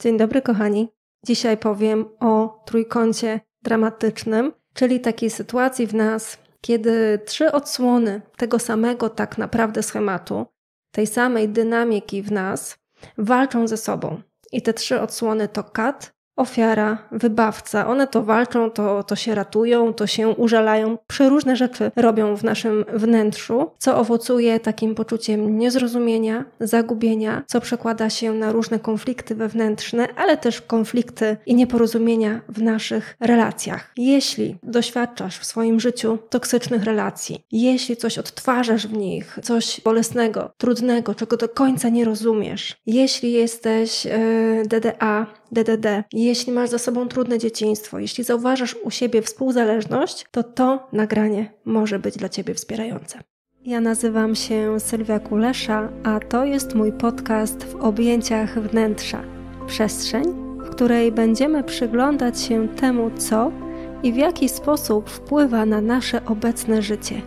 Dzień dobry, kochani. Dzisiaj powiem o trójkącie dramatycznym, czyli takiej sytuacji w nas, kiedy trzy odsłony tego samego tak naprawdę schematu, tej samej dynamiki w nas, walczą ze sobą. I te trzy odsłony to kat, ofiara, wybawca. One to walczą, to, to się ratują, to się użalają, przeróżne rzeczy robią w naszym wnętrzu, co owocuje takim poczuciem niezrozumienia, zagubienia, co przekłada się na różne konflikty wewnętrzne, ale też konflikty i nieporozumienia w naszych relacjach. Jeśli doświadczasz w swoim życiu toksycznych relacji, jeśli coś odtwarzasz w nich, coś bolesnego, trudnego, czego do końca nie rozumiesz, jeśli jesteś yy, DDA, DDD, jeśli masz za sobą trudne dzieciństwo, jeśli zauważasz u siebie współzależność, to to nagranie może być dla Ciebie wspierające. Ja nazywam się Sylwia Kulesza, a to jest mój podcast w objęciach wnętrza. Przestrzeń, w której będziemy przyglądać się temu, co i w jaki sposób wpływa na nasze obecne życie.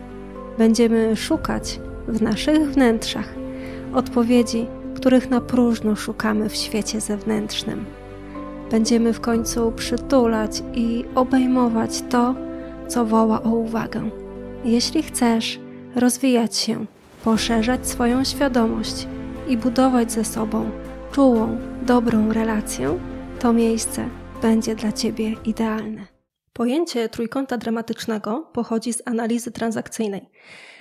Będziemy szukać w naszych wnętrzach odpowiedzi, których na próżno szukamy w świecie zewnętrznym będziemy w końcu przytulać i obejmować to, co woła o uwagę. Jeśli chcesz rozwijać się, poszerzać swoją świadomość i budować ze sobą czułą, dobrą relację, to miejsce będzie dla Ciebie idealne. Pojęcie trójkąta dramatycznego pochodzi z analizy transakcyjnej.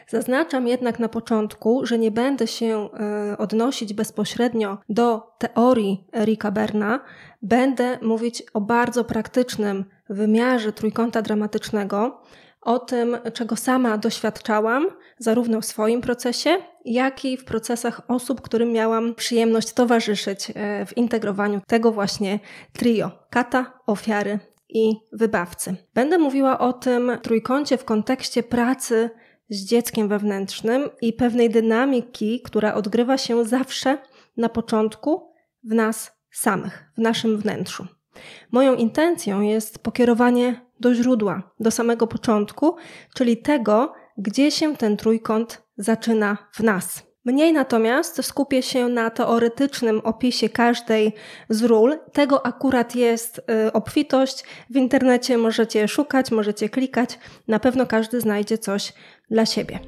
Zaznaczam jednak na początku, że nie będę się e, odnosić bezpośrednio do teorii Erika Berna. Będę mówić o bardzo praktycznym wymiarze trójkąta dramatycznego, o tym, czego sama doświadczałam, zarówno w swoim procesie, jak i w procesach osób, którym miałam przyjemność towarzyszyć e, w integrowaniu tego właśnie trio kata, ofiary i wybawcy. Będę mówiła o tym trójkącie w kontekście pracy z dzieckiem wewnętrznym i pewnej dynamiki, która odgrywa się zawsze na początku w nas samych, w naszym wnętrzu. Moją intencją jest pokierowanie do źródła, do samego początku, czyli tego, gdzie się ten trójkąt zaczyna w nas. Mniej natomiast skupię się na teoretycznym opisie każdej z ról. Tego akurat jest y, obfitość. W internecie możecie szukać, możecie klikać. Na pewno każdy znajdzie coś dla siebie.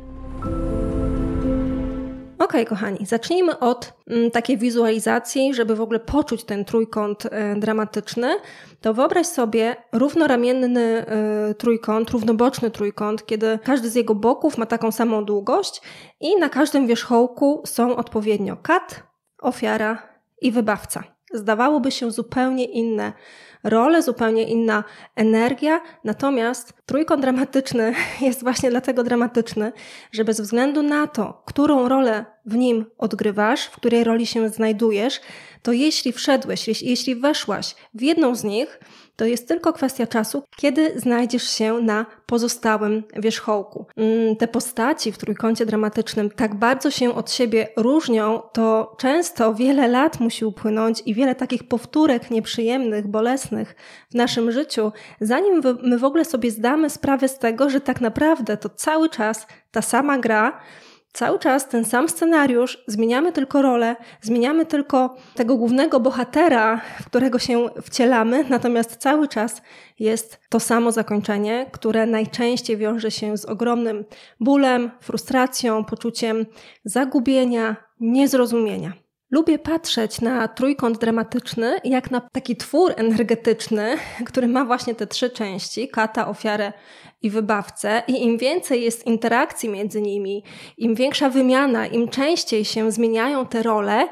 Ok, kochani, zacznijmy od mm, takiej wizualizacji, żeby w ogóle poczuć ten trójkąt e, dramatyczny. To wyobraź sobie równoramienny e, trójkąt, równoboczny trójkąt, kiedy każdy z jego boków ma taką samą długość i na każdym wierzchołku są odpowiednio kat, ofiara i wybawca. Zdawałoby się zupełnie inne rolę, zupełnie inna energia. Natomiast trójkąt dramatyczny jest właśnie dlatego dramatyczny, że bez względu na to, którą rolę w nim odgrywasz, w której roli się znajdujesz, to jeśli wszedłeś, jeśli weszłaś w jedną z nich, to jest tylko kwestia czasu, kiedy znajdziesz się na pozostałym wierzchołku. Mm, te postaci w trójkącie dramatycznym tak bardzo się od siebie różnią, to często wiele lat musi upłynąć i wiele takich powtórek nieprzyjemnych, bolesnych w naszym życiu, zanim my w ogóle sobie zdamy sprawę z tego, że tak naprawdę to cały czas ta sama gra, Cały czas ten sam scenariusz, zmieniamy tylko rolę, zmieniamy tylko tego głównego bohatera, w którego się wcielamy, natomiast cały czas jest to samo zakończenie, które najczęściej wiąże się z ogromnym bólem, frustracją, poczuciem zagubienia, niezrozumienia. Lubię patrzeć na trójkąt dramatyczny jak na taki twór energetyczny, który ma właśnie te trzy części: kata, ofiarę i wybawcę, i im więcej jest interakcji między nimi, im większa wymiana, im częściej się zmieniają te role,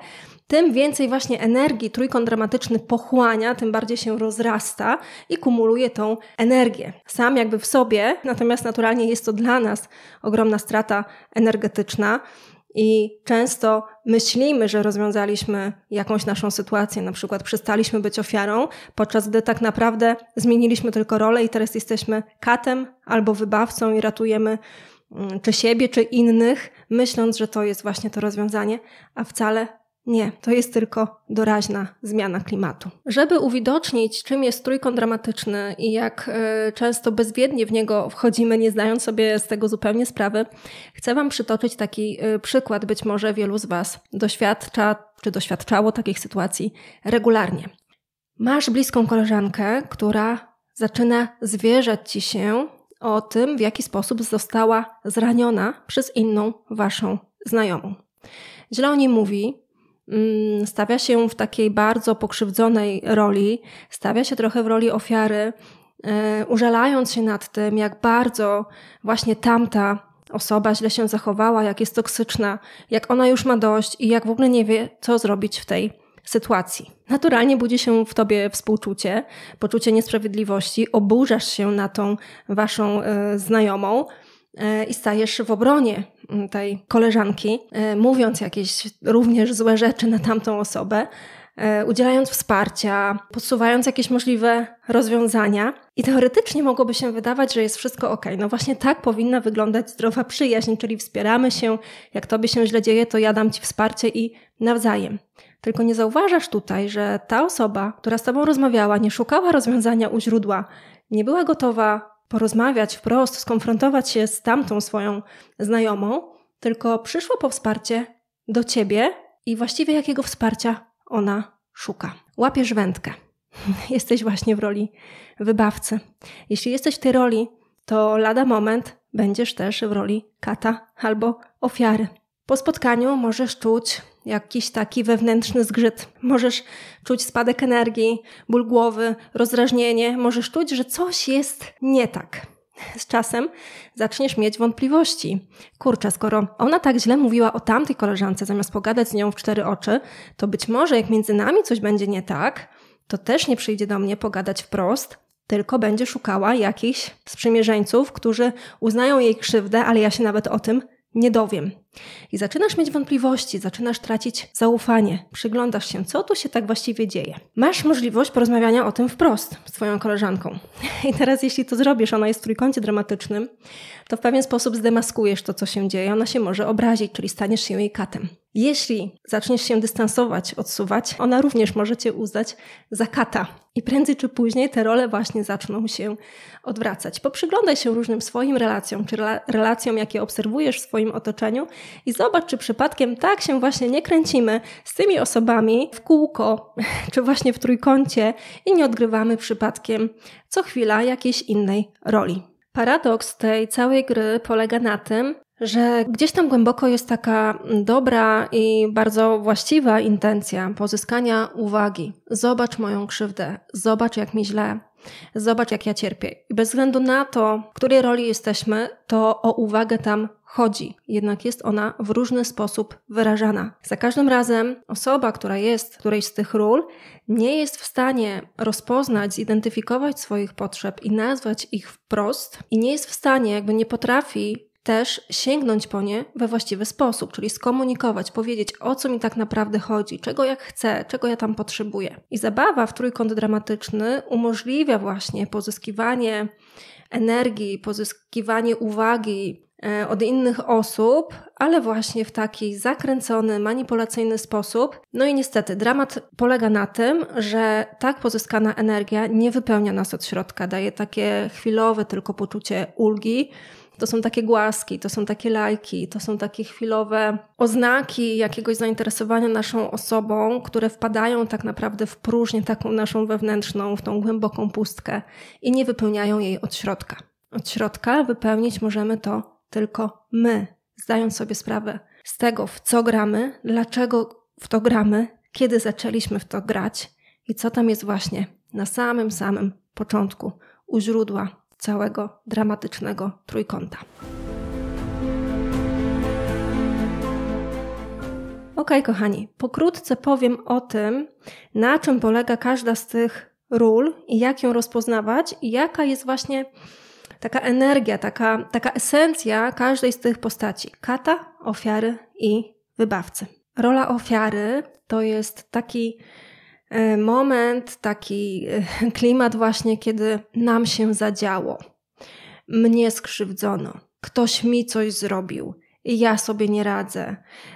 tym więcej właśnie energii trójkąt dramatyczny pochłania, tym bardziej się rozrasta i kumuluje tą energię. Sam jakby w sobie, natomiast naturalnie jest to dla nas ogromna strata energetyczna. I często myślimy, że rozwiązaliśmy jakąś naszą sytuację, na przykład przestaliśmy być ofiarą, podczas gdy tak naprawdę zmieniliśmy tylko rolę i teraz jesteśmy katem albo wybawcą i ratujemy mm, czy siebie, czy innych, myśląc, że to jest właśnie to rozwiązanie, a wcale nie, to jest tylko doraźna zmiana klimatu. Żeby uwidocznić, czym jest trójkąt dramatyczny i jak e, często bezwiednie w niego wchodzimy, nie zdając sobie z tego zupełnie sprawy, chcę Wam przytoczyć taki e, przykład. Być może wielu z Was doświadcza czy doświadczało takich sytuacji regularnie. Masz bliską koleżankę, która zaczyna zwierzać Ci się o tym, w jaki sposób została zraniona przez inną Waszą znajomą. Źle o niej mówi, Mm, stawia się w takiej bardzo pokrzywdzonej roli, stawia się trochę w roli ofiary, e, użalając się nad tym, jak bardzo właśnie tamta osoba źle się zachowała, jak jest toksyczna, jak ona już ma dość i jak w ogóle nie wie, co zrobić w tej sytuacji. Naturalnie budzi się w tobie współczucie, poczucie niesprawiedliwości, oburzasz się na tą waszą e, znajomą e, i stajesz w obronie Mm, tej koleżanki, e, mówiąc jakieś również złe rzeczy na tamtą osobę, e, udzielając wsparcia, podsuwając jakieś możliwe rozwiązania. I teoretycznie mogłoby się wydawać, że jest wszystko ok. No właśnie tak powinna wyglądać zdrowa przyjaźń, czyli wspieramy się, jak tobie się źle dzieje, to ja dam ci wsparcie i nawzajem. Tylko nie zauważasz tutaj, że ta osoba, która z tobą rozmawiała, nie szukała rozwiązania u źródła, nie była gotowa porozmawiać wprost, skonfrontować się z tamtą swoją znajomą, tylko przyszło po wsparcie do ciebie i właściwie jakiego wsparcia ona szuka. Łapiesz wędkę. Jesteś właśnie w roli wybawcy. Jeśli jesteś w tej roli, to lada moment będziesz też w roli kata albo ofiary. Po spotkaniu możesz czuć jakiś taki wewnętrzny zgrzyt. Możesz czuć spadek energii, ból głowy, rozrażnienie, możesz czuć, że coś jest nie tak. Z czasem zaczniesz mieć wątpliwości. Kurczę, skoro ona tak źle mówiła o tamtej koleżance, zamiast pogadać z nią w cztery oczy, to być może jak między nami coś będzie nie tak, to też nie przyjdzie do mnie pogadać wprost, tylko będzie szukała jakichś sprzymierzeńców, którzy uznają jej krzywdę, ale ja się nawet o tym nie dowiem. I zaczynasz mieć wątpliwości, zaczynasz tracić zaufanie, przyglądasz się, co tu się tak właściwie dzieje. Masz możliwość porozmawiania o tym wprost z Twoją koleżanką. I teraz, jeśli to zrobisz, ona jest w trójkącie dramatycznym, to w pewien sposób zdemaskujesz to, co się dzieje. Ona się może obrazić, czyli staniesz się jej katem. Jeśli zaczniesz się dystansować, odsuwać, ona również może cię uznać za kata. I prędzej czy później te role właśnie zaczną się odwracać. Poprzyglądaj się różnym swoim relacjom, czy relacjom, jakie obserwujesz w swoim otoczeniu i zobacz, czy przypadkiem tak się właśnie nie kręcimy z tymi osobami w kółko, czy właśnie w trójkącie i nie odgrywamy przypadkiem co chwila jakiejś innej roli. Paradoks tej całej gry polega na tym, że gdzieś tam głęboko jest taka dobra i bardzo właściwa intencja pozyskania uwagi. Zobacz moją krzywdę, zobacz jak mi źle, zobacz jak ja cierpię. I bez względu na to, w której roli jesteśmy, to o uwagę tam chodzi, jednak jest ona w różny sposób wyrażana. Za każdym razem osoba, która jest w którejś z tych ról, nie jest w stanie rozpoznać, zidentyfikować swoich potrzeb i nazwać ich wprost, i nie jest w stanie, jakby nie potrafi też sięgnąć po nie we właściwy sposób, czyli skomunikować, powiedzieć o co mi tak naprawdę chodzi, czego jak chcę, czego ja tam potrzebuję. I zabawa w trójkąt dramatyczny umożliwia właśnie pozyskiwanie energii, pozyskiwanie uwagi e, od innych osób, ale właśnie w taki zakręcony, manipulacyjny sposób. No i niestety, dramat polega na tym, że tak pozyskana energia nie wypełnia nas od środka, daje takie chwilowe tylko poczucie ulgi to są takie głaski, to są takie lajki, to są takie chwilowe oznaki jakiegoś zainteresowania naszą osobą, które wpadają tak naprawdę w próżnię taką naszą wewnętrzną, w tą głęboką pustkę i nie wypełniają jej od środka. Od środka wypełnić możemy to tylko my, zdając sobie sprawę z tego, w co gramy, dlaczego w to gramy, kiedy zaczęliśmy w to grać i co tam jest właśnie na samym, samym początku, u źródła całego dramatycznego trójkąta. Ok, kochani, pokrótce powiem o tym, na czym polega każda z tych ról i jak ją rozpoznawać, i jaka jest właśnie taka energia, taka, taka esencja każdej z tych postaci: kata, ofiary i wybawcy. Rola ofiary to jest taki E, moment, taki e, klimat właśnie, kiedy nam się zadziało. Mnie skrzywdzono, ktoś mi coś zrobił, ja sobie nie radzę.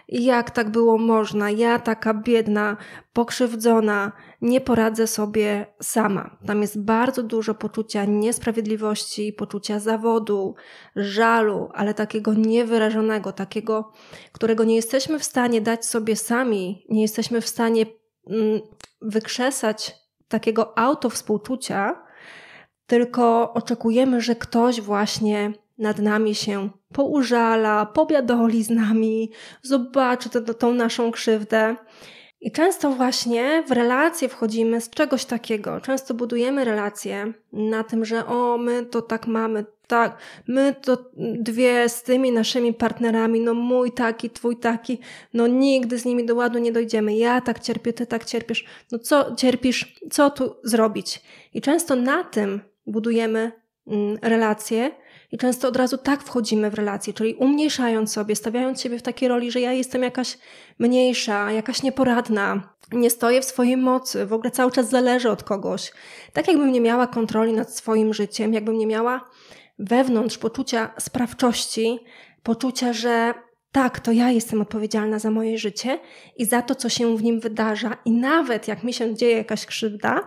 Jak tak było można? Ja taka biedna, pokrzywdzona, nie poradzę sobie sama. Tam jest bardzo dużo poczucia niesprawiedliwości, poczucia zawodu, żalu, ale takiego niewyrażonego, takiego, którego nie jesteśmy w stanie dać sobie sami, nie jesteśmy w stanie Mm, wykrzesać takiego autowspółczucia, tylko oczekujemy, że ktoś właśnie nad nami się poużala, pobiadoli z nami, zobaczy to tą naszą krzywdę. I często właśnie w relacje wchodzimy z czegoś takiego. Często budujemy relacje na tym, że o, my to tak mamy, tak, my to dwie z tymi naszymi partnerami, no mój taki, twój taki, no nigdy z nimi do ładu nie dojdziemy. Ja tak cierpię, ty tak cierpisz. No co cierpisz, co tu zrobić? I często na tym budujemy mm, relacje i często od razu tak wchodzimy w relacje, czyli umniejszając sobie, stawiając siebie w takiej roli, że ja jestem jakaś mniejsza, jakaś nieporadna, nie stoję w swojej mocy, w ogóle cały czas zależy od kogoś. Tak jakbym nie miała kontroli nad swoim życiem, jakbym nie miała wewnątrz poczucia sprawczości, poczucia, że tak, to ja jestem odpowiedzialna za moje życie i za to, co się w nim wydarza. I nawet jak mi się dzieje jakaś krzywda,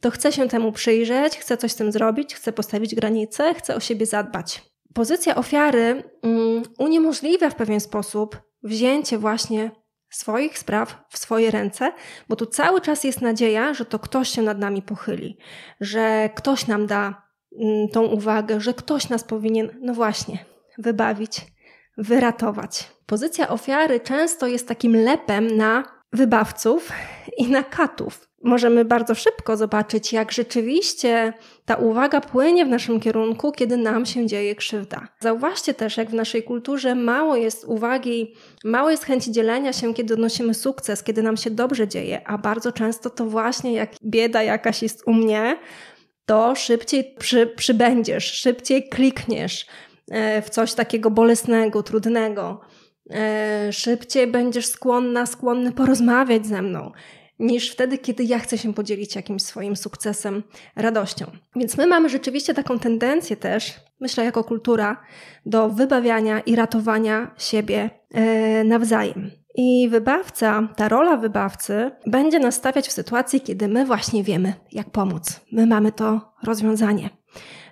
to chcę się temu przyjrzeć, chcę coś z tym zrobić, chcę postawić granice, chcę o siebie zadbać. Pozycja ofiary um, uniemożliwia w pewien sposób wzięcie właśnie swoich spraw w swoje ręce, bo tu cały czas jest nadzieja, że to ktoś się nad nami pochyli, że ktoś nam da Mm, tą uwagę, że ktoś nas powinien, no właśnie, wybawić, wyratować. Pozycja ofiary często jest takim lepem na wybawców i na katów. Możemy bardzo szybko zobaczyć, jak rzeczywiście ta uwaga płynie w naszym kierunku, kiedy nam się dzieje krzywda. Zauważcie też, jak w naszej kulturze mało jest uwagi, mało jest chęci dzielenia się, kiedy odnosimy sukces, kiedy nam się dobrze dzieje, a bardzo często to właśnie jak bieda jakaś jest u mnie, to szybciej przy, przybędziesz, szybciej klikniesz e, w coś takiego bolesnego, trudnego. E, szybciej będziesz skłonna, skłonny porozmawiać ze mną niż wtedy, kiedy ja chcę się podzielić jakimś swoim sukcesem, radością. Więc my mamy rzeczywiście taką tendencję też, myślę, jako kultura, do wybawiania i ratowania siebie e, nawzajem. I wybawca, ta rola wybawcy będzie nas stawiać w sytuacji, kiedy my właśnie wiemy, jak pomóc. My mamy to rozwiązanie.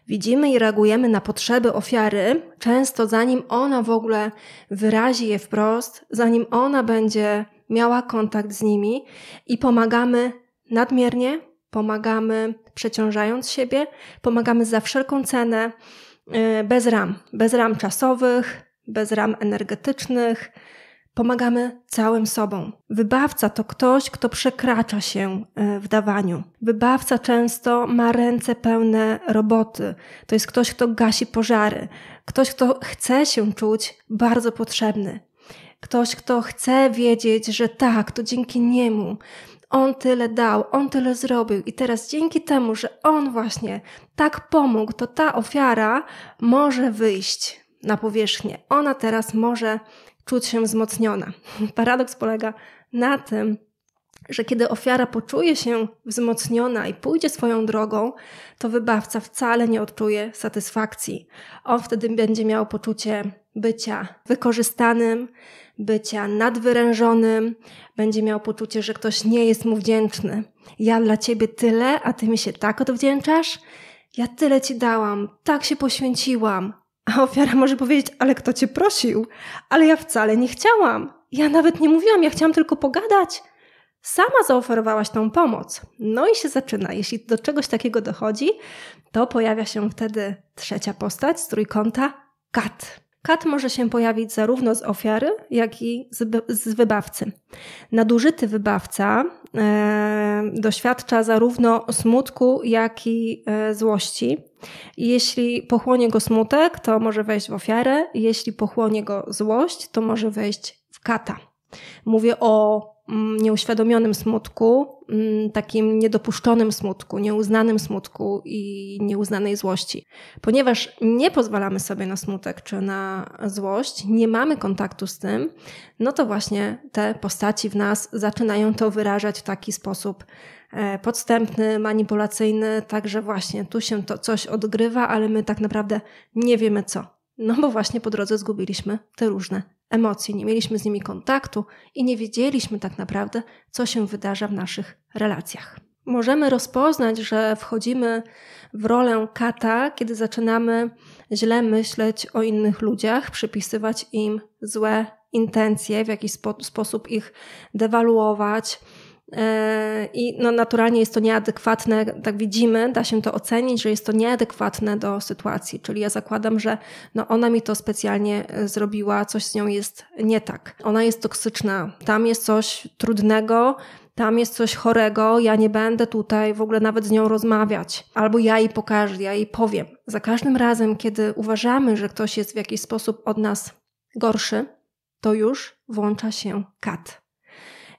Widzimy i reagujemy na potrzeby ofiary, często zanim ona w ogóle wyrazi je wprost, zanim ona będzie miała kontakt z nimi i pomagamy nadmiernie, pomagamy przeciążając siebie, pomagamy za wszelką cenę, y, bez ram, bez ram czasowych, bez ram energetycznych, Pomagamy całym sobą. Wybawca to ktoś, kto przekracza się e, w dawaniu. Wybawca często ma ręce pełne roboty. To jest ktoś, kto gasi pożary. Ktoś, kto chce się czuć bardzo potrzebny. Ktoś, kto chce wiedzieć, że tak, to dzięki niemu on tyle dał, on tyle zrobił, i teraz dzięki temu, że on właśnie tak pomógł, to ta ofiara może wyjść na powierzchnię. Ona teraz może czuć się wzmocniona. Paradoks polega na tym, że kiedy ofiara poczuje się wzmocniona i pójdzie swoją drogą, to wybawca wcale nie odczuje satysfakcji. On wtedy będzie miał poczucie bycia wykorzystanym, bycia nadwyrężonym, będzie miał poczucie, że ktoś nie jest mu wdzięczny. Ja dla ciebie tyle, a ty mi się tak odwdzięczasz? Ja tyle ci dałam, tak się poświęciłam, a ofiara może powiedzieć, ale kto cię prosił? Ale ja wcale nie chciałam. Ja nawet nie mówiłam, ja chciałam tylko pogadać. Sama zaoferowałaś tą pomoc. No i się zaczyna. Jeśli do czegoś takiego dochodzi, to pojawia się wtedy trzecia postać z trójkąta kat. Kat może się pojawić zarówno z ofiary, jak i z, z wybawcy. Nadużyty wybawca e, doświadcza zarówno smutku, jak i e, złości. Jeśli pochłonie go smutek, to może wejść w ofiarę, jeśli pochłonie go złość, to może wejść w kata. Mówię o mm, nieuświadomionym smutku, Mm, takim niedopuszczonym smutku, nieuznanym smutku i nieuznanej złości. Ponieważ nie pozwalamy sobie na smutek czy na złość, nie mamy kontaktu z tym, no to właśnie te postaci w nas zaczynają to wyrażać w taki sposób e, podstępny, manipulacyjny, także właśnie tu się to coś odgrywa, ale my tak naprawdę nie wiemy co. No bo właśnie po drodze zgubiliśmy te różne emocje, nie mieliśmy z nimi kontaktu i nie wiedzieliśmy tak naprawdę, co się wydarza w naszych relacjach. Możemy rozpoznać, że wchodzimy w rolę kata, kiedy zaczynamy źle myśleć o innych ludziach, przypisywać im złe intencje, w jakiś spo- sposób ich dewaluować, E, I no naturalnie jest to nieadekwatne, tak widzimy, da się to ocenić, że jest to nieadekwatne do sytuacji. Czyli ja zakładam, że no ona mi to specjalnie e, zrobiła, coś z nią jest nie tak. Ona jest toksyczna, tam jest coś trudnego, tam jest coś chorego, ja nie będę tutaj w ogóle nawet z nią rozmawiać, albo ja jej pokażę, ja jej powiem. Za każdym razem, kiedy uważamy, że ktoś jest w jakiś sposób od nas gorszy, to już włącza się kat.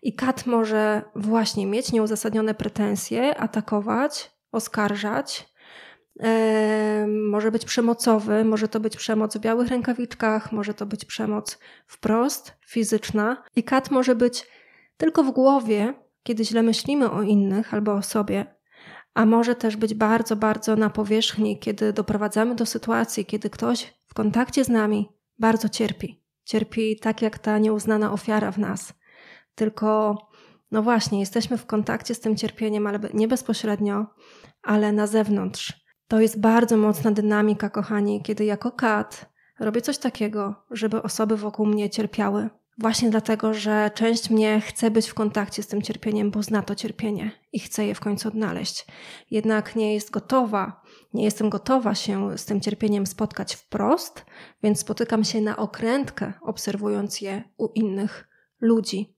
I kat może właśnie mieć nieuzasadnione pretensje, atakować, oskarżać, może być przemocowy, może to być przemoc w białych rękawiczkach, może to być przemoc wprost, fizyczna. I kat może być tylko w głowie, kiedy źle myślimy o innych albo o sobie, a może też być bardzo, bardzo na powierzchni, kiedy doprowadzamy do sytuacji, kiedy ktoś w kontakcie z nami bardzo cierpi. Cierpi tak jak ta nieuznana ofiara w nas tylko no właśnie, jesteśmy w kontakcie z tym cierpieniem, ale nie bezpośrednio, ale na zewnątrz. To jest bardzo mocna dynamika, kochani, kiedy jako kat robię coś takiego, żeby osoby wokół mnie cierpiały. Właśnie dlatego, że część mnie chce być w kontakcie z tym cierpieniem, bo zna to cierpienie i chce je w końcu odnaleźć. Jednak nie jest gotowa, nie jestem gotowa się z tym cierpieniem spotkać wprost, więc spotykam się na okrętkę, obserwując je u innych ludzi.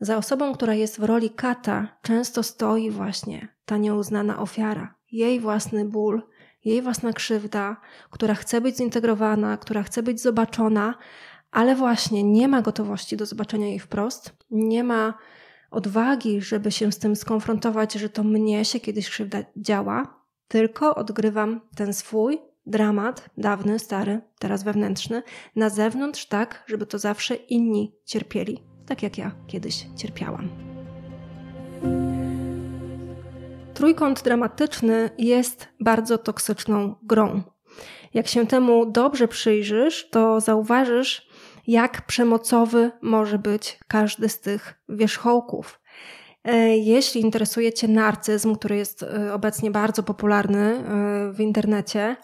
Za osobą, która jest w roli kata, często stoi właśnie ta nieuznana ofiara, jej własny ból, jej własna krzywda, która chce być zintegrowana, która chce być zobaczona, ale właśnie nie ma gotowości do zobaczenia jej wprost, nie ma odwagi, żeby się z tym skonfrontować, że to mnie się kiedyś krzywda działa, tylko odgrywam ten swój dramat, dawny, stary, teraz wewnętrzny, na zewnątrz, tak, żeby to zawsze inni cierpieli tak jak ja kiedyś cierpiałam. Trójkąt dramatyczny jest bardzo toksyczną grą. Jak się temu dobrze przyjrzysz, to zauważysz, jak przemocowy może być każdy z tych wierzchołków. E, jeśli interesuje Cię narcyzm, który jest e, obecnie bardzo popularny e, w internecie,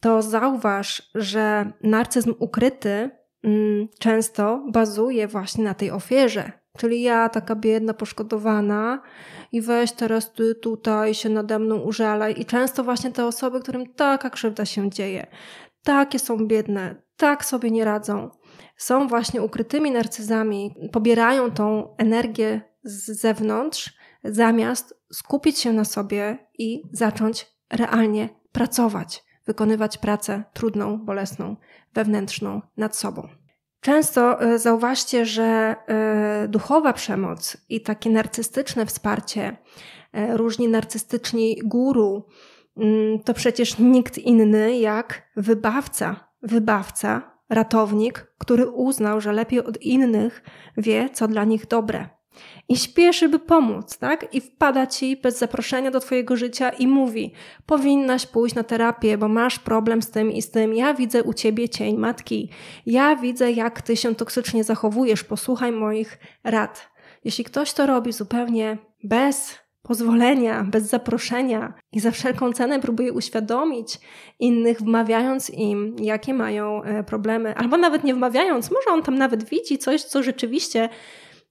to zauważ, że narcyzm ukryty Mm, często bazuje właśnie na tej ofierze. Czyli ja, taka biedna, poszkodowana, i weź teraz ty tutaj się nade mną użalaj. I często właśnie te osoby, którym taka krzywda się dzieje, takie są biedne, tak sobie nie radzą, są właśnie ukrytymi narcyzami, pobierają tą energię z zewnątrz, zamiast skupić się na sobie i zacząć realnie pracować, wykonywać pracę trudną, bolesną wewnętrzną nad sobą. Często e, zauważcie, że e, duchowa przemoc i takie narcystyczne wsparcie, e, różni narcystyczni guru, mm, to przecież nikt inny jak wybawca, wybawca, ratownik, który uznał, że lepiej od innych wie, co dla nich dobre. I śpieszy, by pomóc, tak? I wpada ci bez zaproszenia do twojego życia i mówi: Powinnaś pójść na terapię, bo masz problem z tym i z tym. Ja widzę u ciebie cień matki. Ja widzę, jak ty się toksycznie zachowujesz. Posłuchaj moich rad. Jeśli ktoś to robi zupełnie bez pozwolenia, bez zaproszenia i za wszelką cenę próbuje uświadomić innych, wmawiając im, jakie mają e, problemy, albo nawet nie wmawiając, może on tam nawet widzi coś, co rzeczywiście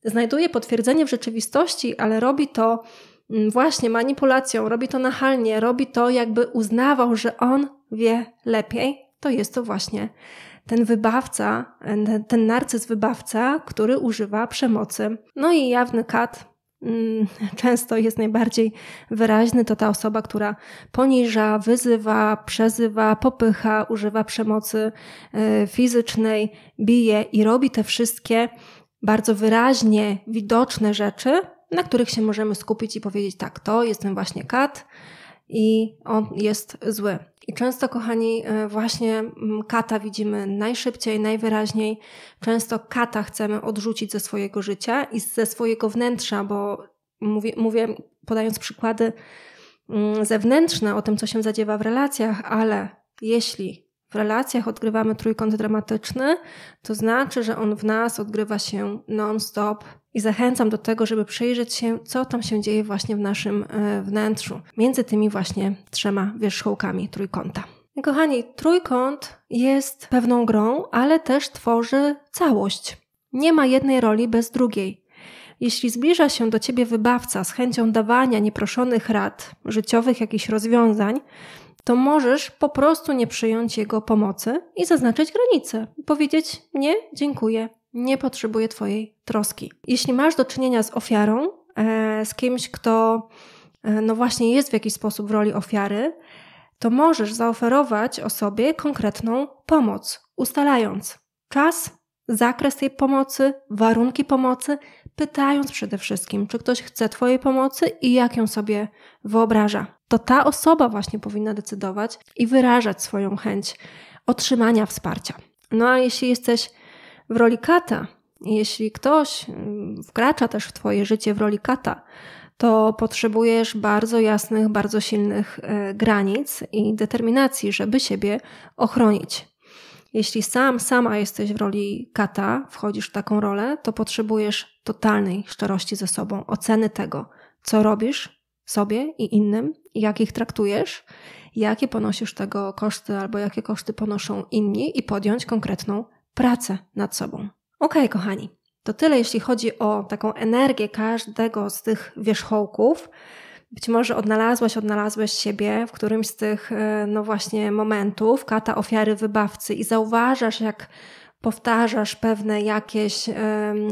znajduje potwierdzenie w rzeczywistości, ale robi to mm, właśnie manipulacją, robi to nachalnie, robi to jakby uznawał, że on wie lepiej, to jest to właśnie ten wybawca, ten, narcyz wybawca, który używa przemocy. No i jawny kat mm, często jest najbardziej wyraźny, to ta osoba, która poniża, wyzywa, przezywa, popycha, używa przemocy e, fizycznej, bije i robi te wszystkie bardzo wyraźnie widoczne rzeczy, na których się możemy skupić i powiedzieć: tak, to jestem właśnie kat i on jest zły. I często, kochani, e, właśnie mm, kata widzimy najszybciej, najwyraźniej. Często kata chcemy odrzucić ze swojego życia i ze swojego wnętrza, bo mówię, mówię podając przykłady mm, zewnętrzne o tym, co się zadziewa w relacjach, ale jeśli w relacjach odgrywamy trójkąt dramatyczny, to znaczy, że on w nas odgrywa się non-stop i zachęcam do tego, żeby przyjrzeć się, co tam się dzieje właśnie w naszym e, wnętrzu, między tymi właśnie trzema wierzchołkami trójkąta. Kochani, trójkąt jest pewną grą, ale też tworzy całość. Nie ma jednej roli bez drugiej. Jeśli zbliża się do ciebie wybawca z chęcią dawania nieproszonych rad, życiowych jakichś rozwiązań, to możesz po prostu nie przyjąć jego pomocy i zaznaczyć granicę. Powiedzieć nie, dziękuję, nie potrzebuję Twojej troski. Jeśli masz do czynienia z ofiarą, e, z kimś, kto e, no właśnie jest w jakiś sposób w roli ofiary, to możesz zaoferować osobie konkretną pomoc, ustalając czas, zakres tej pomocy, warunki pomocy, pytając przede wszystkim, czy ktoś chce Twojej pomocy i jak ją sobie wyobraża to ta osoba właśnie powinna decydować i wyrażać swoją chęć otrzymania wsparcia. No a jeśli jesteś w roli kata, jeśli ktoś mm, wkracza też w Twoje życie w roli kata, to potrzebujesz bardzo jasnych, bardzo silnych e, granic i determinacji, żeby siebie ochronić. Jeśli sam, sama jesteś w roli kata, wchodzisz w taką rolę, to potrzebujesz totalnej szczerości ze sobą, oceny tego, co robisz, sobie i innym, jak ich traktujesz, jakie ponosisz tego koszty albo jakie koszty ponoszą inni i podjąć konkretną pracę nad sobą. Okej, kochani, to tyle jeśli chodzi o taką energię każdego z tych wierzchołków. Być może odnalazłaś, odnalazłeś siebie w którymś z tych, e, no właśnie, momentów, kata ofiary wybawcy i zauważasz, jak powtarzasz pewne jakieś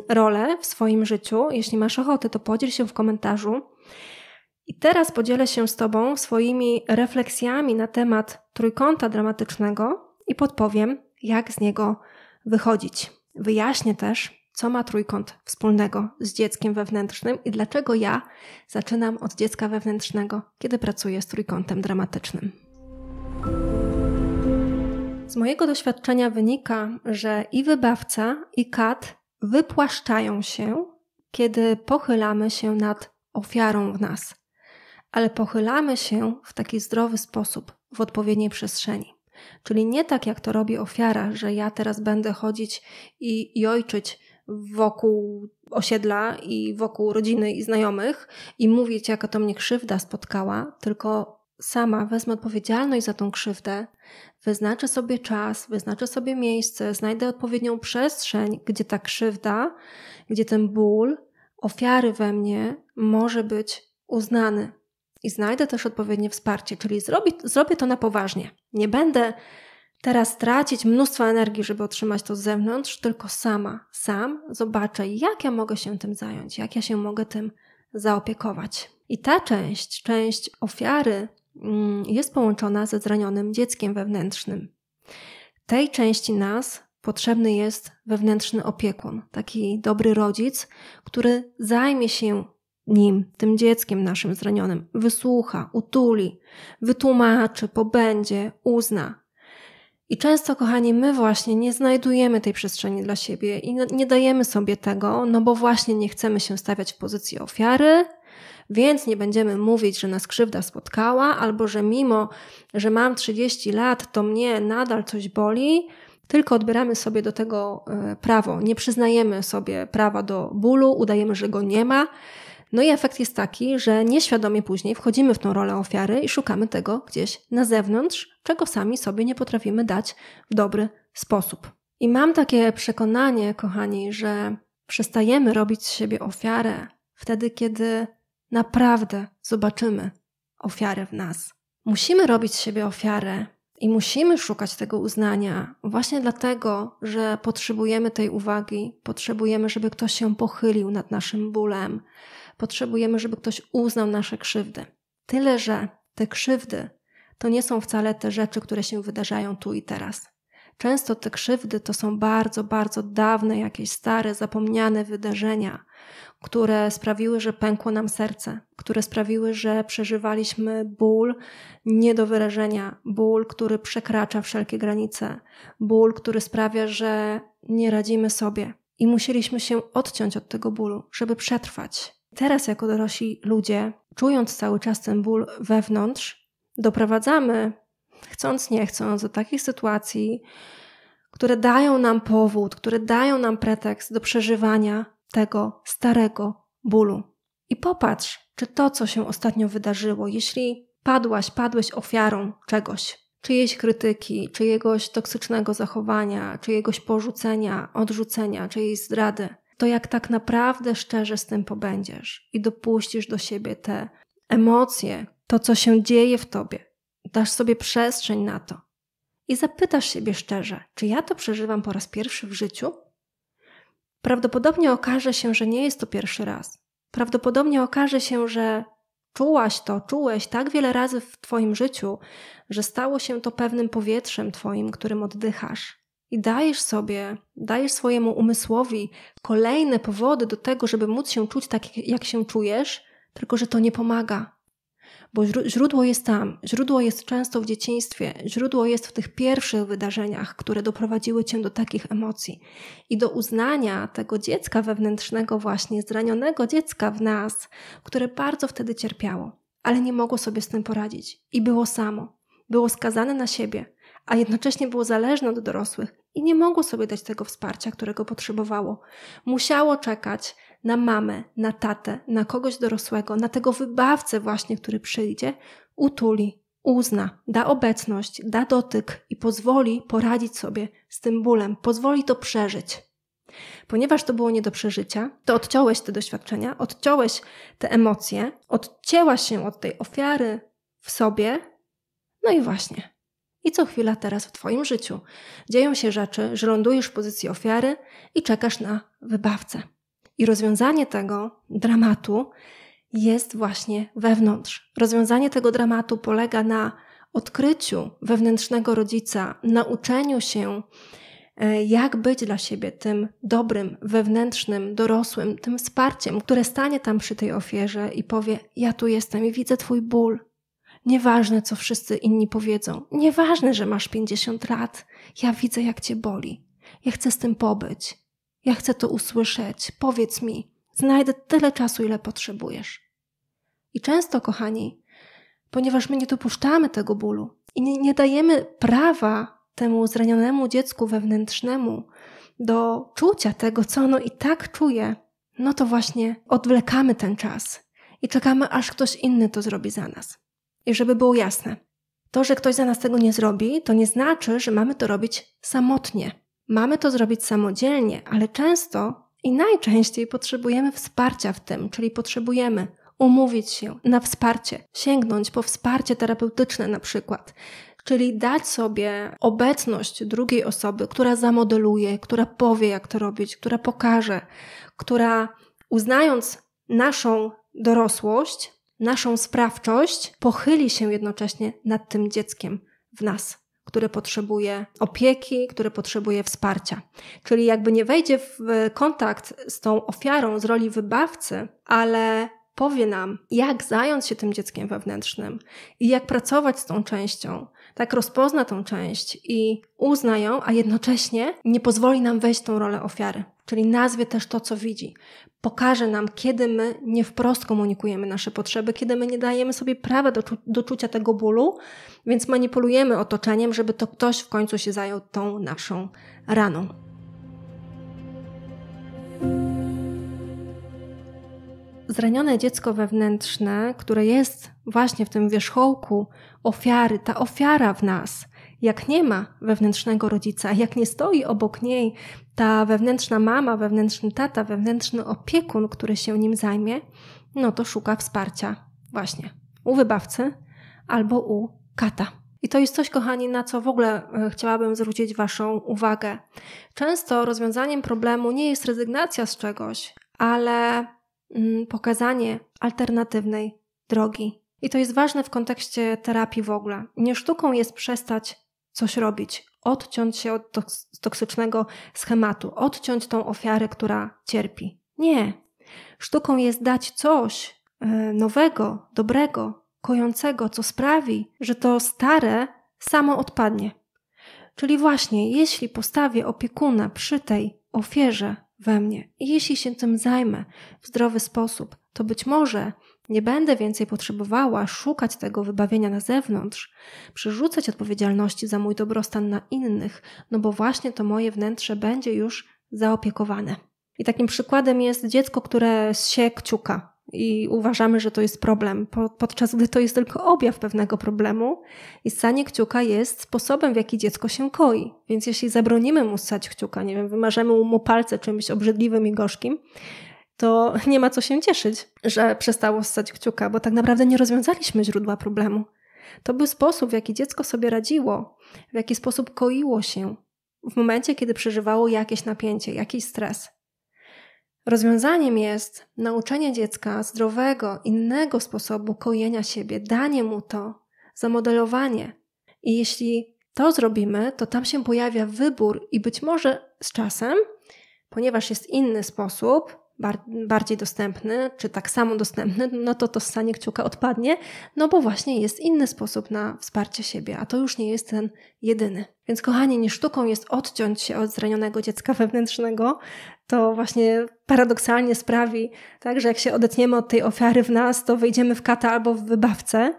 role w swoim życiu. Jeśli masz ochotę, to podziel się w komentarzu i teraz podzielę się z Tobą swoimi refleksjami na temat trójkąta dramatycznego i podpowiem, jak z niego wychodzić. Wyjaśnię też, co ma trójkąt wspólnego z dzieckiem wewnętrznym i dlaczego ja zaczynam od dziecka wewnętrznego, kiedy pracuję z trójkątem dramatycznym. Z mojego doświadczenia wynika, że i wybawca, i kat wypłaszczają się, kiedy pochylamy się nad ofiarą w nas ale pochylamy się w taki zdrowy sposób, w odpowiedniej przestrzeni. Czyli nie tak jak to robi ofiara, że ja teraz będę chodzić i jojczyć wokół osiedla i wokół rodziny i znajomych i mówić, jaka to mnie krzywda spotkała, tylko sama wezmę odpowiedzialność za tą krzywdę, wyznaczę sobie czas, wyznaczę sobie miejsce, znajdę odpowiednią przestrzeń, gdzie ta krzywda, gdzie ten ból ofiary we mnie może być uznany i znajdę też odpowiednie wsparcie, czyli zrobię, zrobię to na poważnie. Nie będę teraz tracić mnóstwa energii, żeby otrzymać to z zewnątrz, tylko sama, sam zobaczę, jak ja mogę się tym zająć, jak ja się mogę tym zaopiekować. I ta część, część ofiary, mm, jest połączona ze zranionym dzieckiem wewnętrznym. Tej części nas potrzebny jest wewnętrzny opiekun, taki dobry rodzic, który zajmie się nim, tym dzieckiem naszym zranionym, wysłucha, utuli, wytłumaczy, pobędzie, uzna. I często, kochani, my właśnie nie znajdujemy tej przestrzeni dla siebie i no, nie dajemy sobie tego, no bo właśnie nie chcemy się stawiać w pozycji ofiary, więc nie będziemy mówić, że nas krzywda spotkała, albo że mimo, że mam 30 lat, to mnie nadal coś boli, tylko odbieramy sobie do tego e, prawo. Nie przyznajemy sobie prawa do bólu, udajemy, że go nie ma no i efekt jest taki, że nieświadomie później wchodzimy w tą rolę ofiary i szukamy tego gdzieś na zewnątrz, czego sami sobie nie potrafimy dać w dobry sposób. I mam takie przekonanie, kochani, że przestajemy robić z siebie ofiarę wtedy, kiedy naprawdę zobaczymy ofiarę w nas. Musimy robić z siebie ofiarę i musimy szukać tego uznania właśnie dlatego, że potrzebujemy tej uwagi, potrzebujemy, żeby ktoś się pochylił nad naszym bólem, potrzebujemy, żeby ktoś uznał nasze krzywdy. Tyle, że te krzywdy to nie są wcale te rzeczy, które się wydarzają tu i teraz. Często te krzywdy to są bardzo, bardzo dawne, jakieś stare, zapomniane wydarzenia, które sprawiły, że pękło nam serce, które sprawiły, że przeżywaliśmy ból nie do wyrażenia, ból, który przekracza wszelkie granice, ból, który sprawia, że nie radzimy sobie i musieliśmy się odciąć od tego bólu, żeby przetrwać teraz, jako dorośli ludzie, czując cały czas ten ból wewnątrz, doprowadzamy, chcąc, nie chcąc, do takich sytuacji, które dają nam powód, które dają nam pretekst do przeżywania tego starego bólu. I popatrz, czy to, co się ostatnio wydarzyło, jeśli padłaś, padłeś ofiarą czegoś, czyjejś krytyki, czyjegoś toksycznego zachowania, czyjegoś porzucenia, odrzucenia, czyjejś zdrady, to jak tak naprawdę szczerze z tym pobędziesz i dopuścisz do siebie te emocje, to co się dzieje w tobie, dasz sobie przestrzeń na to i zapytasz siebie szczerze, czy ja to przeżywam po raz pierwszy w życiu? Prawdopodobnie okaże się, że nie jest to pierwszy raz. Prawdopodobnie okaże się, że czułaś to, czułeś tak wiele razy w Twoim życiu, że stało się to pewnym powietrzem Twoim, którym oddychasz i dajesz sobie, dajesz swojemu umysłowi kolejne powody do tego, żeby móc się czuć tak, jak się czujesz, tylko że to nie pomaga. Bo źródło jest tam, źródło jest często w dzieciństwie, źródło jest w tych pierwszych wydarzeniach, które doprowadziły cię do takich emocji. I do uznania tego dziecka wewnętrznego, właśnie zranionego dziecka w nas, które bardzo wtedy cierpiało, ale nie mogło sobie z tym poradzić i było samo, było skazane na siebie, a jednocześnie było zależne od dorosłych, i nie mogło sobie dać tego wsparcia, którego potrzebowało. Musiało czekać na mamę, na tatę, na kogoś dorosłego, na tego wybawcę właśnie, który przyjdzie, utuli, uzna, da obecność, da dotyk i pozwoli poradzić sobie z tym bólem, pozwoli to przeżyć. Ponieważ to było nie do przeżycia, to odciąłeś te doświadczenia, odciąłeś te emocje, odcięłaś się od tej ofiary w sobie, no i właśnie, i co chwila teraz w Twoim życiu dzieją się rzeczy, że lądujesz w pozycji ofiary i czekasz na wybawcę. I rozwiązanie tego dramatu jest właśnie wewnątrz. Rozwiązanie tego dramatu polega na odkryciu wewnętrznego rodzica, nauczeniu się, e, jak być dla siebie tym dobrym, wewnętrznym, dorosłym, tym wsparciem, które stanie tam przy tej ofierze i powie: Ja tu jestem i widzę Twój ból, Nieważne, co wszyscy inni powiedzą. Nieważne, że masz 50 lat. Ja widzę, jak cię boli. Ja chcę z tym pobyć. Ja chcę to usłyszeć. Powiedz mi. Znajdę tyle czasu, ile potrzebujesz. I często, kochani, ponieważ my nie dopuszczamy tego bólu i nie, nie dajemy prawa temu zranionemu dziecku wewnętrznemu do czucia tego, co ono i tak czuje, no to właśnie odwlekamy ten czas i czekamy, aż ktoś inny to zrobi za nas. I żeby było jasne, to, że ktoś za nas tego nie zrobi, to nie znaczy, że mamy to robić samotnie. Mamy to zrobić samodzielnie, ale często i najczęściej potrzebujemy wsparcia w tym, czyli potrzebujemy umówić się na wsparcie, sięgnąć po wsparcie terapeutyczne na przykład, czyli dać sobie obecność drugiej osoby, która zamodeluje, która powie, jak to robić, która pokaże, która uznając naszą dorosłość, naszą sprawczość pochyli się jednocześnie nad tym dzieckiem w nas, które potrzebuje opieki, które potrzebuje wsparcia. Czyli jakby nie wejdzie w kontakt z tą ofiarą, z roli wybawcy, ale powie nam, jak zająć się tym dzieckiem wewnętrznym i jak pracować z tą częścią. Tak rozpozna tą część i uzna ją, a jednocześnie nie pozwoli nam wejść w tą rolę ofiary czyli nazwie też to, co widzi. Pokaże nam, kiedy my nie wprost komunikujemy nasze potrzeby, kiedy my nie dajemy sobie prawa do, do czucia tego bólu, więc manipulujemy otoczeniem, żeby to ktoś w końcu się zajął tą naszą raną. Zranione dziecko wewnętrzne, które jest właśnie w tym wierzchołku ofiary, ta ofiara w nas – jak nie ma wewnętrznego rodzica, jak nie stoi obok niej ta wewnętrzna mama, wewnętrzny tata, wewnętrzny opiekun, który się nim zajmie, no to szuka wsparcia właśnie u wybawcy albo u kata. I to jest coś, kochani, na co w ogóle e, chciałabym zwrócić Waszą uwagę. Często rozwiązaniem problemu nie jest rezygnacja z czegoś, ale mm, pokazanie alternatywnej drogi. I to jest ważne w kontekście terapii w ogóle. Nie sztuką jest przestać coś robić, odciąć się od toksycznego schematu, odciąć tą ofiarę, która cierpi. Nie. Sztuką jest dać coś e, nowego, dobrego, kojącego, co sprawi, że to stare samo odpadnie. Czyli właśnie, jeśli postawię opiekuna przy tej ofierze we mnie, jeśli się tym zajmę w zdrowy sposób, to być może nie będę więcej potrzebowała szukać tego wybawienia na zewnątrz, przerzucać odpowiedzialności za mój dobrostan na innych, no bo właśnie to moje wnętrze będzie już zaopiekowane. I takim przykładem jest dziecko, które się kciuka i uważamy, że to jest problem, podczas gdy to jest tylko objaw pewnego problemu i ssanie kciuka jest sposobem, w jaki dziecko się koi. Więc jeśli zabronimy mu ssać kciuka, nie wiem, wymarzemy mu palce czymś obrzydliwym i gorzkim, to nie ma co się cieszyć, że przestało ssać kciuka, bo tak naprawdę nie rozwiązaliśmy źródła problemu. To był sposób, w jaki dziecko sobie radziło, w jaki sposób koiło się w momencie, kiedy przeżywało jakieś napięcie, jakiś stres. Rozwiązaniem jest nauczenie dziecka zdrowego, innego sposobu kojenia siebie, danie mu to, zamodelowanie. I jeśli to zrobimy, to tam się pojawia wybór i być może z czasem, ponieważ jest inny sposób, bardziej dostępny, czy tak samo dostępny, no to to ssanie kciuka odpadnie, no bo właśnie jest inny sposób na wsparcie siebie, a to już nie jest ten jedyny. Więc kochani, nie sztuką jest odciąć się od zranionego dziecka wewnętrznego, to właśnie paradoksalnie sprawi, tak, że jak się odetniemy od tej ofiary w nas, to wejdziemy w kata albo w wybawcę.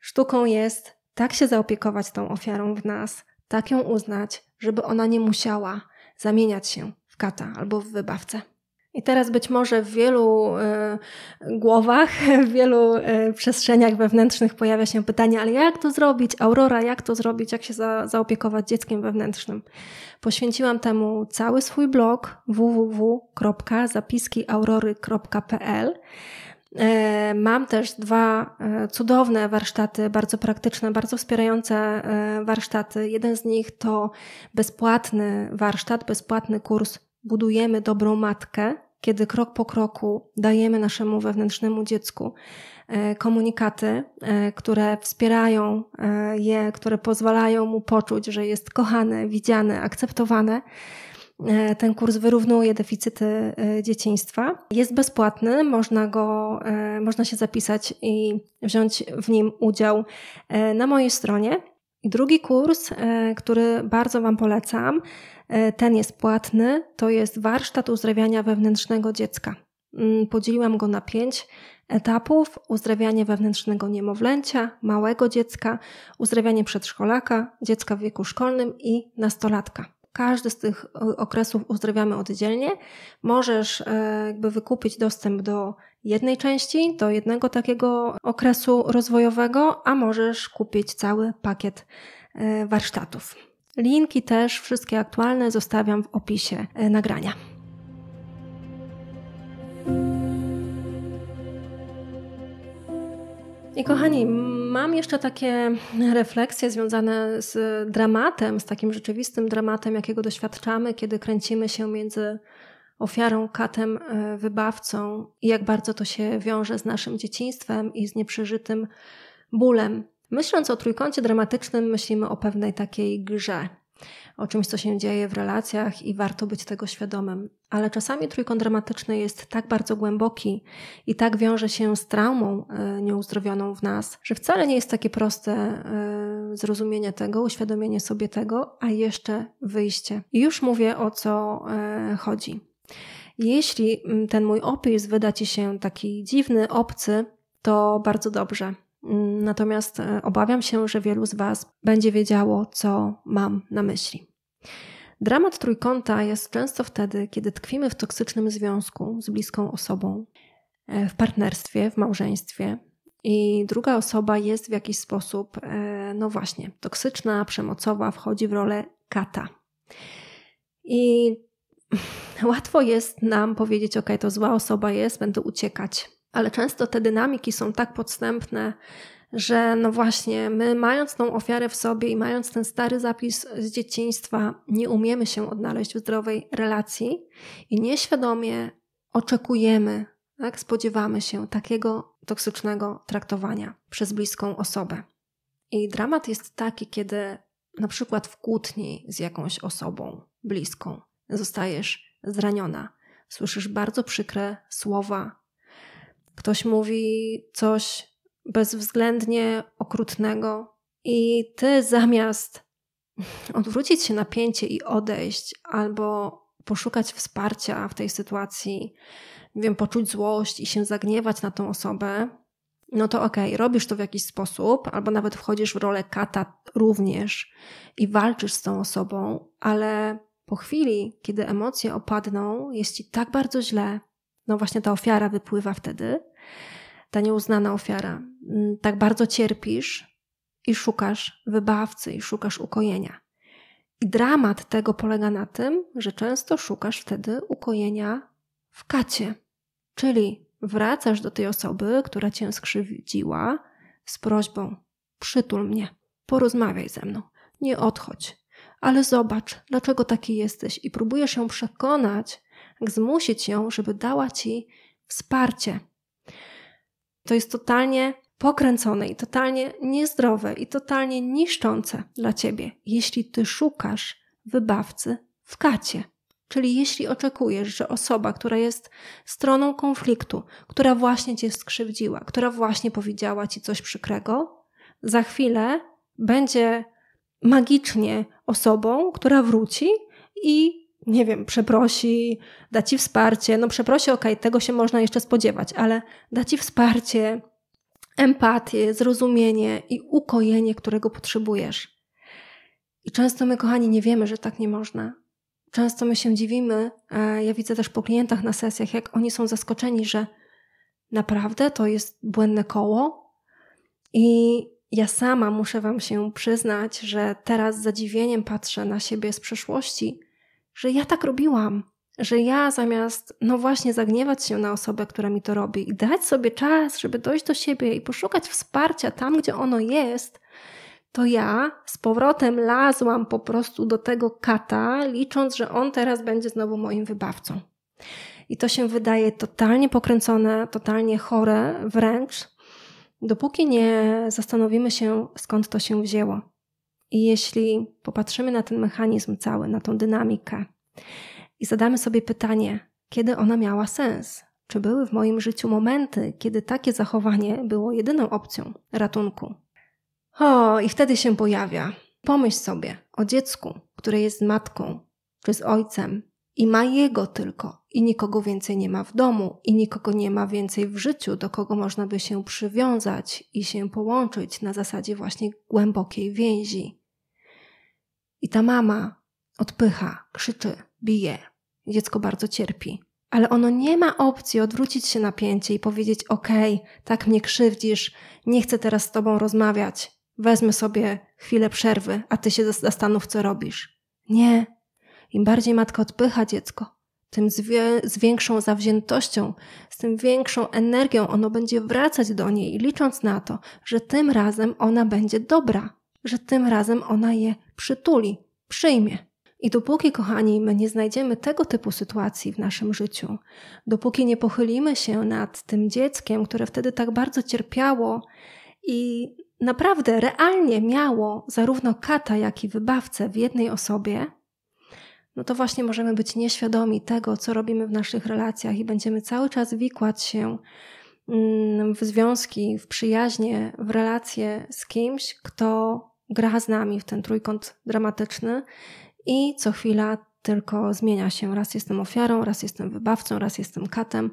Sztuką jest tak się zaopiekować tą ofiarą w nas, tak ją uznać, żeby ona nie musiała zamieniać się w kata albo w wybawcę. I teraz być może w wielu y, głowach, w wielu y, przestrzeniach wewnętrznych pojawia się pytanie, ale jak to zrobić? Aurora, jak to zrobić? Jak się za, zaopiekować dzieckiem wewnętrznym? Poświęciłam temu cały swój blog www.zapiskiaurory.pl. E, mam też dwa cudowne warsztaty, bardzo praktyczne, bardzo wspierające warsztaty. Jeden z nich to bezpłatny warsztat, bezpłatny kurs budujemy dobrą matkę, kiedy krok po kroku dajemy naszemu wewnętrznemu dziecku e, komunikaty, e, które wspierają e, je, które pozwalają mu poczuć, że jest kochane, widziane, akceptowane. Ten kurs wyrównuje deficyty dzieciństwa. Jest bezpłatny, można, go, można się zapisać i wziąć w nim udział na mojej stronie i drugi kurs, e, który bardzo Wam polecam, e, ten jest płatny, to jest warsztat uzdrawiania wewnętrznego dziecka. Mm, podzieliłam go na pięć etapów: uzdrawianie wewnętrznego niemowlęcia, małego dziecka, uzdrawianie przedszkolaka, dziecka w wieku szkolnym i nastolatka. Każdy z tych okresów uzdrawiamy oddzielnie. Możesz e, jakby wykupić dostęp do jednej części do jednego takiego okresu rozwojowego, a możesz kupić cały pakiet e, warsztatów. Linki też wszystkie aktualne zostawiam w opisie e, nagrania. I kochani, mam jeszcze takie refleksje związane z dramatem, z takim rzeczywistym dramatem, jakiego doświadczamy, kiedy kręcimy się między ofiarą, katem, e, wybawcą i jak bardzo to się wiąże z naszym dzieciństwem i z nieprzeżytym bólem. Myśląc o trójkącie dramatycznym, myślimy o pewnej takiej grze, o czymś, co się dzieje w relacjach i warto być tego świadomym. Ale czasami trójkąt dramatyczny jest tak bardzo głęboki i tak wiąże się z traumą e, nieuzdrowioną w nas, że wcale nie jest takie proste e, zrozumienie tego, uświadomienie sobie tego, a jeszcze wyjście. I już mówię o co chodzi. Jeśli mm, ten mój opis wyda Ci się taki dziwny, obcy, to bardzo dobrze. Mm, natomiast e, obawiam się, że wielu z Was będzie wiedziało, co mam na myśli. Dramat trójkąta jest często wtedy, kiedy tkwimy w toksycznym związku z bliską osobą, e, w partnerstwie, w małżeństwie i druga osoba jest w jakiś sposób, e, no właśnie, toksyczna, przemocowa, wchodzi w rolę kata. I Łatwo jest nam powiedzieć, ok, to zła osoba jest, będę uciekać. Ale często te dynamiki są tak podstępne, że no właśnie my, mając tą ofiarę w sobie i mając ten stary zapis z dzieciństwa, nie umiemy się odnaleźć w zdrowej relacji i nieświadomie oczekujemy, tak, spodziewamy się takiego toksycznego traktowania przez bliską osobę. I dramat jest taki, kiedy na przykład w kłótni z jakąś osobą bliską zostajesz zraniona. Słyszysz bardzo przykre słowa. Ktoś mówi coś bezwzględnie okrutnego, i ty zamiast odwrócić się napięcie i odejść, albo poszukać wsparcia w tej sytuacji, nie wiem, poczuć złość i się zagniewać na tą osobę, no to okej, okay, robisz to w jakiś sposób, albo nawet wchodzisz w rolę kata również i walczysz z tą osobą, ale po chwili, kiedy emocje opadną, jest ci tak bardzo źle, no właśnie ta ofiara wypływa wtedy, ta nieuznana ofiara, mm, tak bardzo cierpisz i szukasz wybawcy, i szukasz ukojenia. I dramat tego polega na tym, że często szukasz wtedy ukojenia w kacie, czyli wracasz do tej osoby, która cię skrzywdziła, z prośbą: przytul mnie, porozmawiaj ze mną, nie odchodź, ale zobacz, dlaczego taki jesteś i próbujesz ją przekonać, zmusić ją, żeby dała ci wsparcie. To jest totalnie pokręcone i totalnie niezdrowe i totalnie niszczące dla ciebie, jeśli ty szukasz wybawcy w kacie. Czyli jeśli oczekujesz, że osoba, która jest stroną konfliktu, która właśnie cię skrzywdziła, która właśnie powiedziała ci coś przykrego, za chwilę będzie magicznie osobą, która wróci i nie wiem, przeprosi, da ci wsparcie. No, przeprosi, okej, okay, tego się można jeszcze spodziewać, ale da ci wsparcie, empatię, zrozumienie i ukojenie, którego potrzebujesz. I często my, kochani, nie wiemy, że tak nie można. Często my się dziwimy, ja widzę też po klientach na sesjach, jak oni są zaskoczeni, że naprawdę to jest błędne koło i ja sama muszę Wam się przyznać, że teraz z zadziwieniem patrzę na siebie z przeszłości, że ja tak robiłam, że ja zamiast, no właśnie, zagniewać się na osobę, która mi to robi i dać sobie czas, żeby dojść do siebie i poszukać wsparcia tam, gdzie ono jest, to ja z powrotem lazłam po prostu do tego kata, licząc, że on teraz będzie znowu moim wybawcą. I to się wydaje totalnie pokręcone, totalnie chore wręcz dopóki nie zastanowimy się, skąd to się wzięło. I jeśli popatrzymy na ten mechanizm cały, na tą dynamikę i zadamy sobie pytanie, kiedy ona miała sens, czy były w moim życiu momenty, kiedy takie zachowanie było jedyną opcją ratunku. O, i wtedy się pojawia. Pomyśl sobie o dziecku, które jest z matką czy z ojcem, i ma jego tylko, i nikogo więcej nie ma w domu, i nikogo nie ma więcej w życiu, do kogo można by się przywiązać i się połączyć na zasadzie właśnie głębokiej więzi. I ta mama odpycha, krzyczy, bije. Dziecko bardzo cierpi. Ale ono nie ma opcji odwrócić się na pięcie i powiedzieć: Okej, okay, tak mnie krzywdzisz, nie chcę teraz z tobą rozmawiać, wezmę sobie chwilę przerwy, a ty się zastanów, co robisz. Nie, im bardziej matka odpycha dziecko, tym z, większą zawziętością, z tym większą energią ono będzie wracać do niej, licząc na to, że tym razem ona będzie dobra, że tym razem ona je przytuli, przyjmie. I dopóki, kochani, my nie znajdziemy tego typu sytuacji w naszym życiu, dopóki nie pochylimy się nad tym dzieckiem, które wtedy tak bardzo cierpiało i naprawdę realnie miało zarówno kata, jak i wybawcę w jednej osobie, no to właśnie możemy być nieświadomi tego, co robimy w naszych relacjach i będziemy cały czas wikłać się mm, w związki, w przyjaźnie, w relacje z kimś, kto gra z nami w ten trójkąt dramatyczny i co chwila tylko zmienia się. Raz jestem ofiarą, raz jestem wybawcą, raz jestem katem.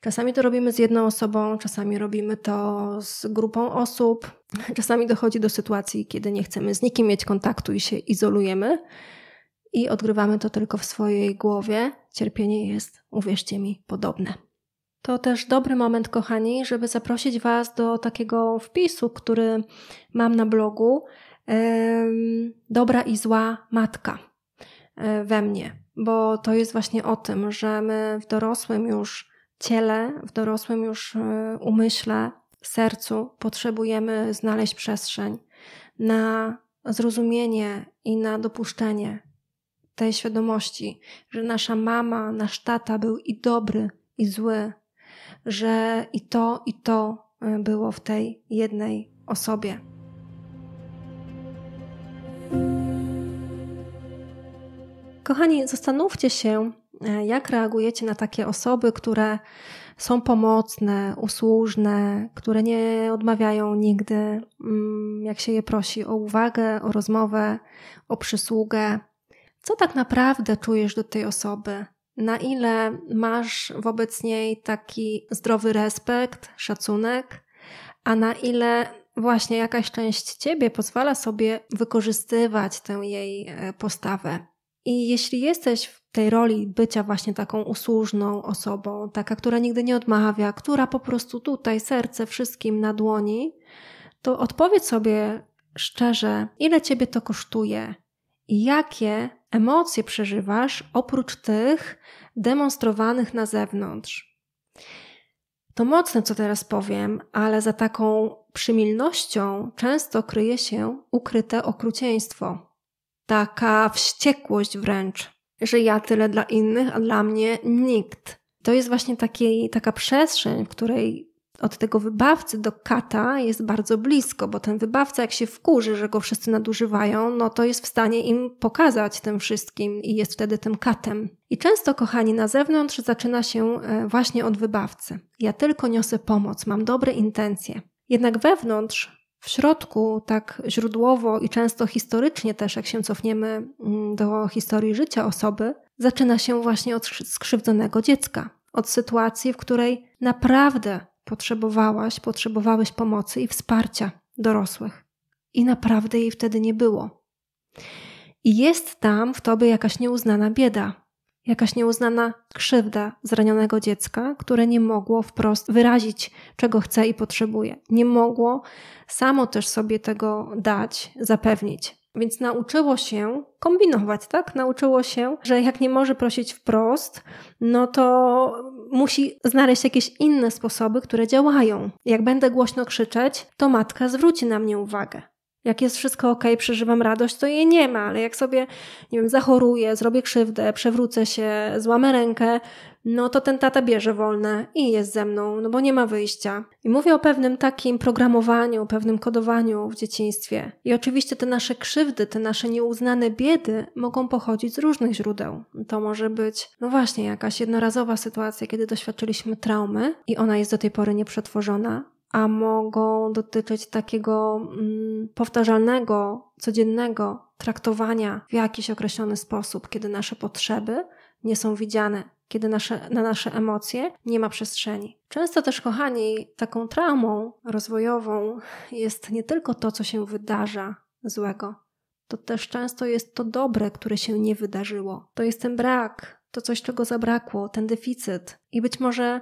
Czasami to robimy z jedną osobą, czasami robimy to z grupą osób, czasami dochodzi do sytuacji, kiedy nie chcemy z nikim mieć kontaktu i się izolujemy i odgrywamy to tylko w swojej głowie, cierpienie jest, uwierzcie mi, podobne. To też dobry moment, kochani, żeby zaprosić Was do takiego wpisu, który mam na blogu. Dobra i zła matka e, we mnie, bo to jest właśnie o tym, że my w dorosłym już ciele, w dorosłym już e, umyśle, sercu potrzebujemy znaleźć przestrzeń na zrozumienie i na dopuszczenie tej świadomości, że nasza mama, nasz tata był i dobry, i zły, że i to, i to e, było w tej jednej osobie. Kochani, zastanówcie się, e, jak reagujecie na takie osoby, które są pomocne, usłużne, które nie odmawiają nigdy, mm, jak się je prosi o uwagę, o rozmowę, o przysługę co tak naprawdę czujesz do tej osoby, na ile masz wobec niej taki zdrowy respekt, szacunek, a na ile właśnie jakaś część ciebie pozwala sobie wykorzystywać tę jej e, postawę. I jeśli jesteś w tej roli bycia właśnie taką usłużną osobą, taka, która nigdy nie odmawia, która po prostu tutaj serce wszystkim na dłoni, to odpowiedz sobie szczerze, ile ciebie to kosztuje i jakie emocje przeżywasz oprócz tych demonstrowanych na zewnątrz. To mocne, co teraz powiem, ale za taką przymilnością często kryje się ukryte okrucieństwo. Taka wściekłość wręcz, że ja tyle dla innych, a dla mnie nikt. To jest właśnie taki, taka przestrzeń, w której od tego wybawcy do kata jest bardzo blisko, bo ten wybawca, jak się wkurzy, że go wszyscy nadużywają, no to jest w stanie im pokazać tym wszystkim i jest wtedy tym katem. I często, kochani, na zewnątrz zaczyna się e, właśnie od wybawcy. Ja tylko niosę pomoc, mam dobre intencje. Jednak wewnątrz w środku, tak źródłowo i często historycznie też, jak się cofniemy mm, do historii życia osoby, zaczyna się właśnie od skrzywdzonego dziecka, od sytuacji, w której naprawdę potrzebowałaś, potrzebowałeś pomocy i wsparcia dorosłych. I naprawdę jej wtedy nie było. I jest tam w tobie jakaś nieuznana bieda, jakaś nieuznana krzywda zranionego dziecka, które nie mogło wprost wyrazić, czego chce i potrzebuje. Nie mogło samo też sobie tego dać, zapewnić. Więc nauczyło się kombinować, tak? Nauczyło się, że jak nie może prosić wprost, no to musi znaleźć jakieś inne sposoby, które działają. Jak będę głośno krzyczeć, to matka zwróci na mnie uwagę. Jak jest wszystko ok, przeżywam radość, to jej nie ma, ale jak sobie, nie wiem, zachoruję, zrobię krzywdę, przewrócę się, złamę rękę, no to ten tata bierze wolne i jest ze mną, no bo nie ma wyjścia. I mówię o pewnym takim programowaniu, pewnym kodowaniu w dzieciństwie. I oczywiście te nasze krzywdy, te nasze nieuznane biedy mogą pochodzić z różnych źródeł. To może być, no właśnie, jakaś jednorazowa sytuacja, kiedy doświadczyliśmy traumy i ona jest do tej pory nieprzetworzona, a mogą dotyczyć takiego mm, powtarzalnego, codziennego traktowania w jakiś określony sposób, kiedy nasze potrzeby nie są widziane, kiedy nasze, na nasze emocje nie ma przestrzeni. Często też, kochani, taką traumą rozwojową jest nie tylko to, co się wydarza złego, to też często jest to dobre, które się nie wydarzyło. To jest ten brak, to coś, czego zabrakło, ten deficyt. I być może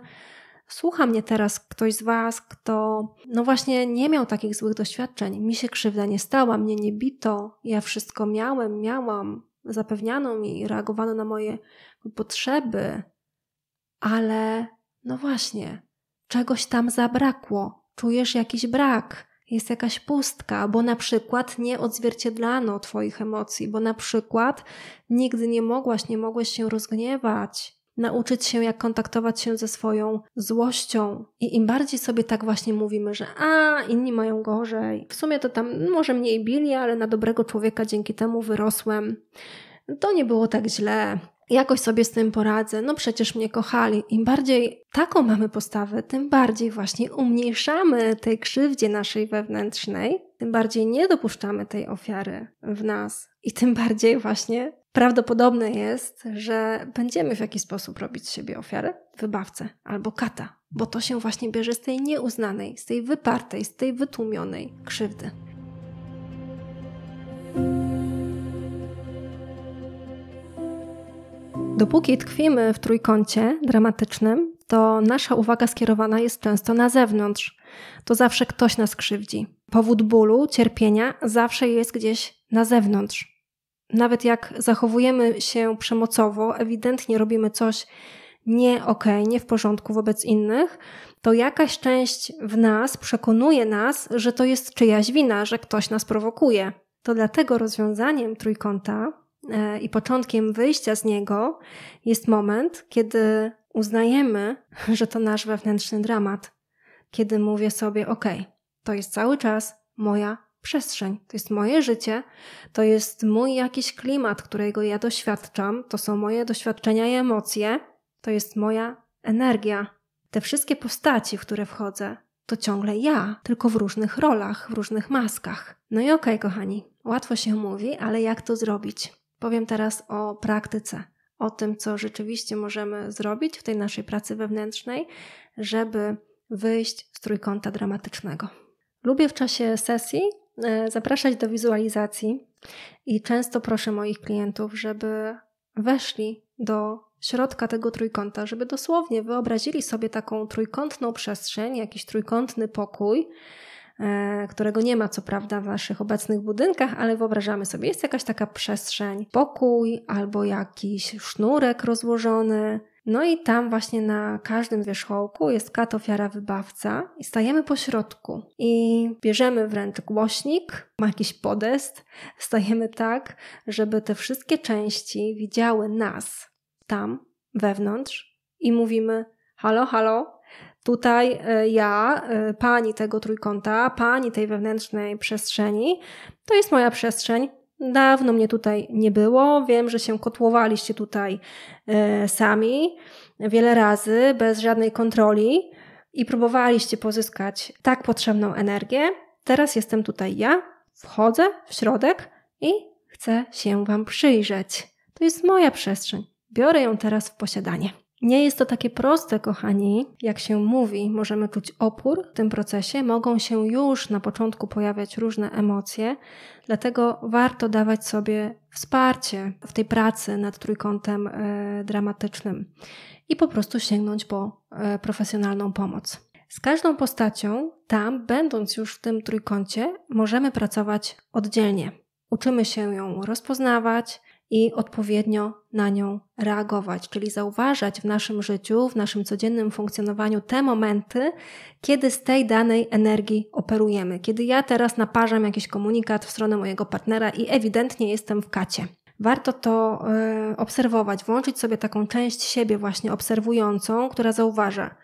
słucha mnie teraz ktoś z Was, kto no właśnie nie miał takich złych doświadczeń, mi się krzywda nie stała, mnie nie bito, ja wszystko miałem, miałam, zapewniano mi, reagowano na moje potrzeby, ale no właśnie, czegoś tam zabrakło, czujesz jakiś brak, jest jakaś pustka, bo na przykład nie odzwierciedlano Twoich emocji, bo na przykład nigdy nie mogłaś, nie mogłeś się rozgniewać, nauczyć się, jak kontaktować się ze swoją złością. I im bardziej sobie tak właśnie mówimy, że a, inni mają gorzej, w sumie to tam może mniej bili, ale na dobrego człowieka dzięki temu wyrosłem. To nie było tak źle, jakoś sobie z tym poradzę, no przecież mnie kochali. Im bardziej taką mamy postawę, tym bardziej właśnie umniejszamy tej krzywdzie naszej wewnętrznej, tym bardziej nie dopuszczamy tej ofiary w nas i tym bardziej właśnie Prawdopodobne jest, że będziemy w jakiś sposób robić z siebie ofiarę, wybawcę albo kata, bo to się właśnie bierze z tej nieuznanej, z tej wypartej, z tej wytłumionej krzywdy. Dopóki tkwimy w trójkącie dramatycznym, to nasza uwaga skierowana jest często na zewnątrz. To zawsze ktoś nas krzywdzi. Powód bólu, cierpienia zawsze jest gdzieś na zewnątrz nawet jak zachowujemy się przemocowo, ewidentnie robimy coś nie okej, okay, nie w porządku wobec innych, to jakaś część w nas przekonuje nas, że to jest czyjaś wina, że ktoś nas prowokuje. To dlatego rozwiązaniem trójkąta e, i początkiem wyjścia z niego jest moment, kiedy uznajemy, że to nasz wewnętrzny dramat. Kiedy mówię sobie, ok, to jest cały czas moja przestrzeń, to jest moje życie, to jest mój jakiś klimat, którego ja doświadczam, to są moje doświadczenia i emocje, to jest moja energia. Te wszystkie postaci, w które wchodzę, to ciągle ja, tylko w różnych rolach, w różnych maskach. No i okej, okay, kochani, łatwo się mówi, ale jak to zrobić? Powiem teraz o praktyce, o tym, co rzeczywiście możemy zrobić w tej naszej pracy wewnętrznej, żeby wyjść z trójkąta dramatycznego. Lubię w czasie sesji E, zapraszać do wizualizacji i często proszę moich klientów, żeby weszli do środka tego trójkąta, żeby dosłownie wyobrazili sobie taką trójkątną przestrzeń, jakiś trójkątny pokój, e, którego nie ma co prawda w naszych obecnych budynkach, ale wyobrażamy sobie, jest jakaś taka przestrzeń, pokój albo jakiś sznurek rozłożony, no i tam właśnie na każdym wierzchołku jest kat ofiara wybawca i stajemy po środku i bierzemy wręcz głośnik, ma jakiś podest, stajemy tak, żeby te wszystkie części widziały nas tam wewnątrz i mówimy halo, halo, Tutaj e, ja, e, pani tego trójkąta, pani tej wewnętrznej przestrzeni, to jest moja przestrzeń, Dawno mnie tutaj nie było. Wiem, że się kotłowaliście tutaj e, sami wiele razy, bez żadnej kontroli i próbowaliście pozyskać tak potrzebną energię. Teraz jestem tutaj ja, wchodzę w środek i chcę się Wam przyjrzeć. To jest moja przestrzeń. Biorę ją teraz w posiadanie. Nie jest to takie proste, kochani, jak się mówi. Możemy czuć opór w tym procesie, mogą się już na początku pojawiać różne emocje, dlatego warto dawać sobie wsparcie w tej pracy nad trójkątem e, dramatycznym i po prostu sięgnąć po e, profesjonalną pomoc. Z każdą postacią, tam, będąc już w tym trójkącie, możemy pracować oddzielnie. Uczymy się ją rozpoznawać, i odpowiednio na nią reagować, czyli zauważać w naszym życiu, w naszym codziennym funkcjonowaniu te momenty, kiedy z tej danej energii operujemy. Kiedy ja teraz naparzam jakiś komunikat w stronę mojego partnera i ewidentnie jestem w kacie. Warto to y, obserwować, włączyć sobie taką część siebie, właśnie obserwującą, która zauważa.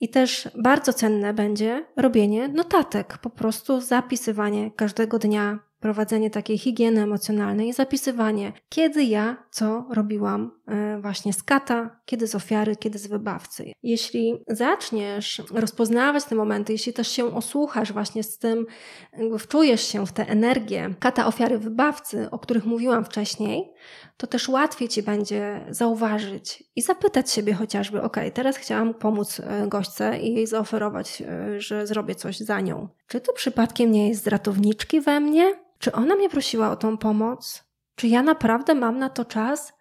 I też bardzo cenne będzie robienie notatek, po prostu zapisywanie każdego dnia prowadzenie takiej higieny emocjonalnej, zapisywanie, kiedy ja co robiłam e, właśnie z kata, kiedy z ofiary, kiedy z wybawcy. Jeśli zaczniesz rozpoznawać te momenty, jeśli też się osłuchasz właśnie z tym, wczujesz się w tę energię kata, ofiary, wybawcy, o których mówiłam wcześniej, to też łatwiej Ci będzie zauważyć i zapytać siebie chociażby, ok, teraz chciałam pomóc e, gośce i jej zaoferować, e, że zrobię coś za nią. Czy to przypadkiem nie jest z ratowniczki we mnie? Czy ona mnie prosiła o tą pomoc? Czy ja naprawdę mam na to czas?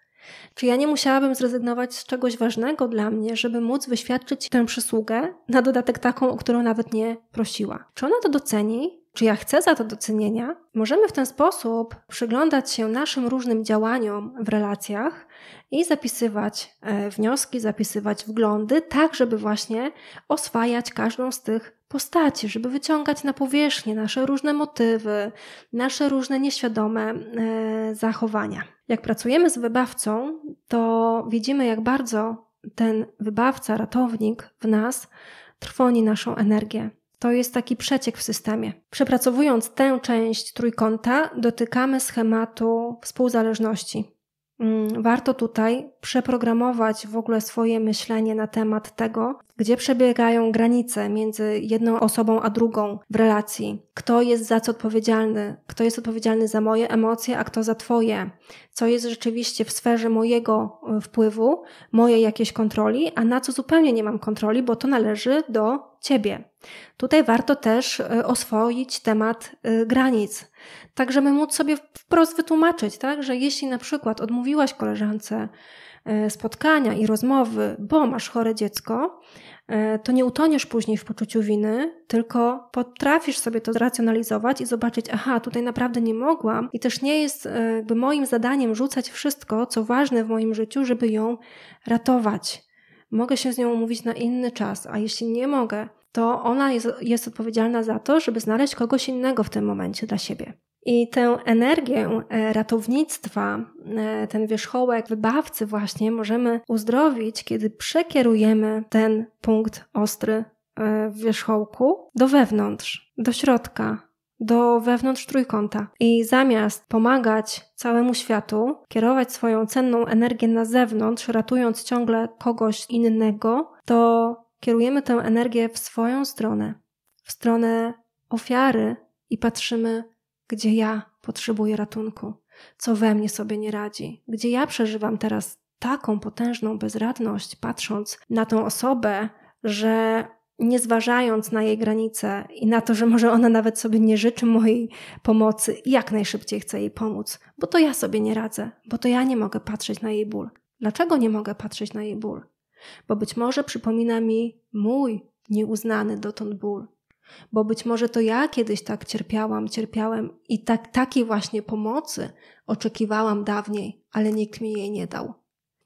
Czy ja nie musiałabym zrezygnować z czegoś ważnego dla mnie, żeby móc wyświadczyć tę przysługę, na dodatek taką, o którą nawet nie prosiła? Czy ona to doceni? Czy ja chcę za to docenienia? Możemy w ten sposób przyglądać się naszym różnym działaniom w relacjach i zapisywać e, wnioski, zapisywać wglądy, tak żeby właśnie oswajać każdą z tych postaci, żeby wyciągać na powierzchnię nasze różne motywy, nasze różne nieświadome e, zachowania. Jak pracujemy z wybawcą, to widzimy, jak bardzo ten wybawca, ratownik w nas trwoni naszą energię. To jest taki przeciek w systemie. Przepracowując tę część trójkąta, dotykamy schematu współzależności. Mm, warto tutaj przeprogramować w ogóle swoje myślenie na temat tego, gdzie przebiegają granice między jedną osobą a drugą w relacji. Kto jest za co odpowiedzialny? Kto jest odpowiedzialny za moje emocje, a kto za Twoje? Co jest rzeczywiście w sferze mojego y, wpływu, mojej jakiejś kontroli, a na co zupełnie nie mam kontroli, bo to należy do Ciebie. Tutaj warto też y, oswoić temat y, granic, tak żeby móc sobie wprost wytłumaczyć, tak, że jeśli na przykład odmówiłaś koleżance e, spotkania i rozmowy, bo masz chore dziecko, e, to nie utoniesz później w poczuciu winy, tylko potrafisz sobie to zracjonalizować i zobaczyć, aha, tutaj naprawdę nie mogłam i też nie jest e, jakby moim zadaniem rzucać wszystko, co ważne w moim życiu, żeby ją ratować. Mogę się z nią umówić na inny czas, a jeśli nie mogę, to ona jest, jest odpowiedzialna za to, żeby znaleźć kogoś innego w tym momencie dla siebie. I tę energię e, ratownictwa, e, ten wierzchołek wybawcy, właśnie możemy uzdrowić, kiedy przekierujemy ten punkt ostry e, w wierzchołku do wewnątrz, do środka, do wewnątrz trójkąta. I zamiast pomagać całemu światu, kierować swoją cenną energię na zewnątrz, ratując ciągle kogoś innego, to kierujemy tę energię w swoją stronę, w stronę ofiary i patrzymy, gdzie ja potrzebuję ratunku, co we mnie sobie nie radzi, gdzie ja przeżywam teraz taką potężną bezradność, patrząc na tą osobę, że nie zważając na jej granice i na to, że może ona nawet sobie nie życzy mojej pomocy, jak najszybciej chcę jej pomóc, bo to ja sobie nie radzę, bo to ja nie mogę patrzeć na jej ból. Dlaczego nie mogę patrzeć na jej ból? bo być może przypomina mi mój nieuznany dotąd ból, bo być może to ja kiedyś tak cierpiałam, cierpiałem i tak, takiej właśnie pomocy oczekiwałam dawniej, ale nikt mi jej nie dał.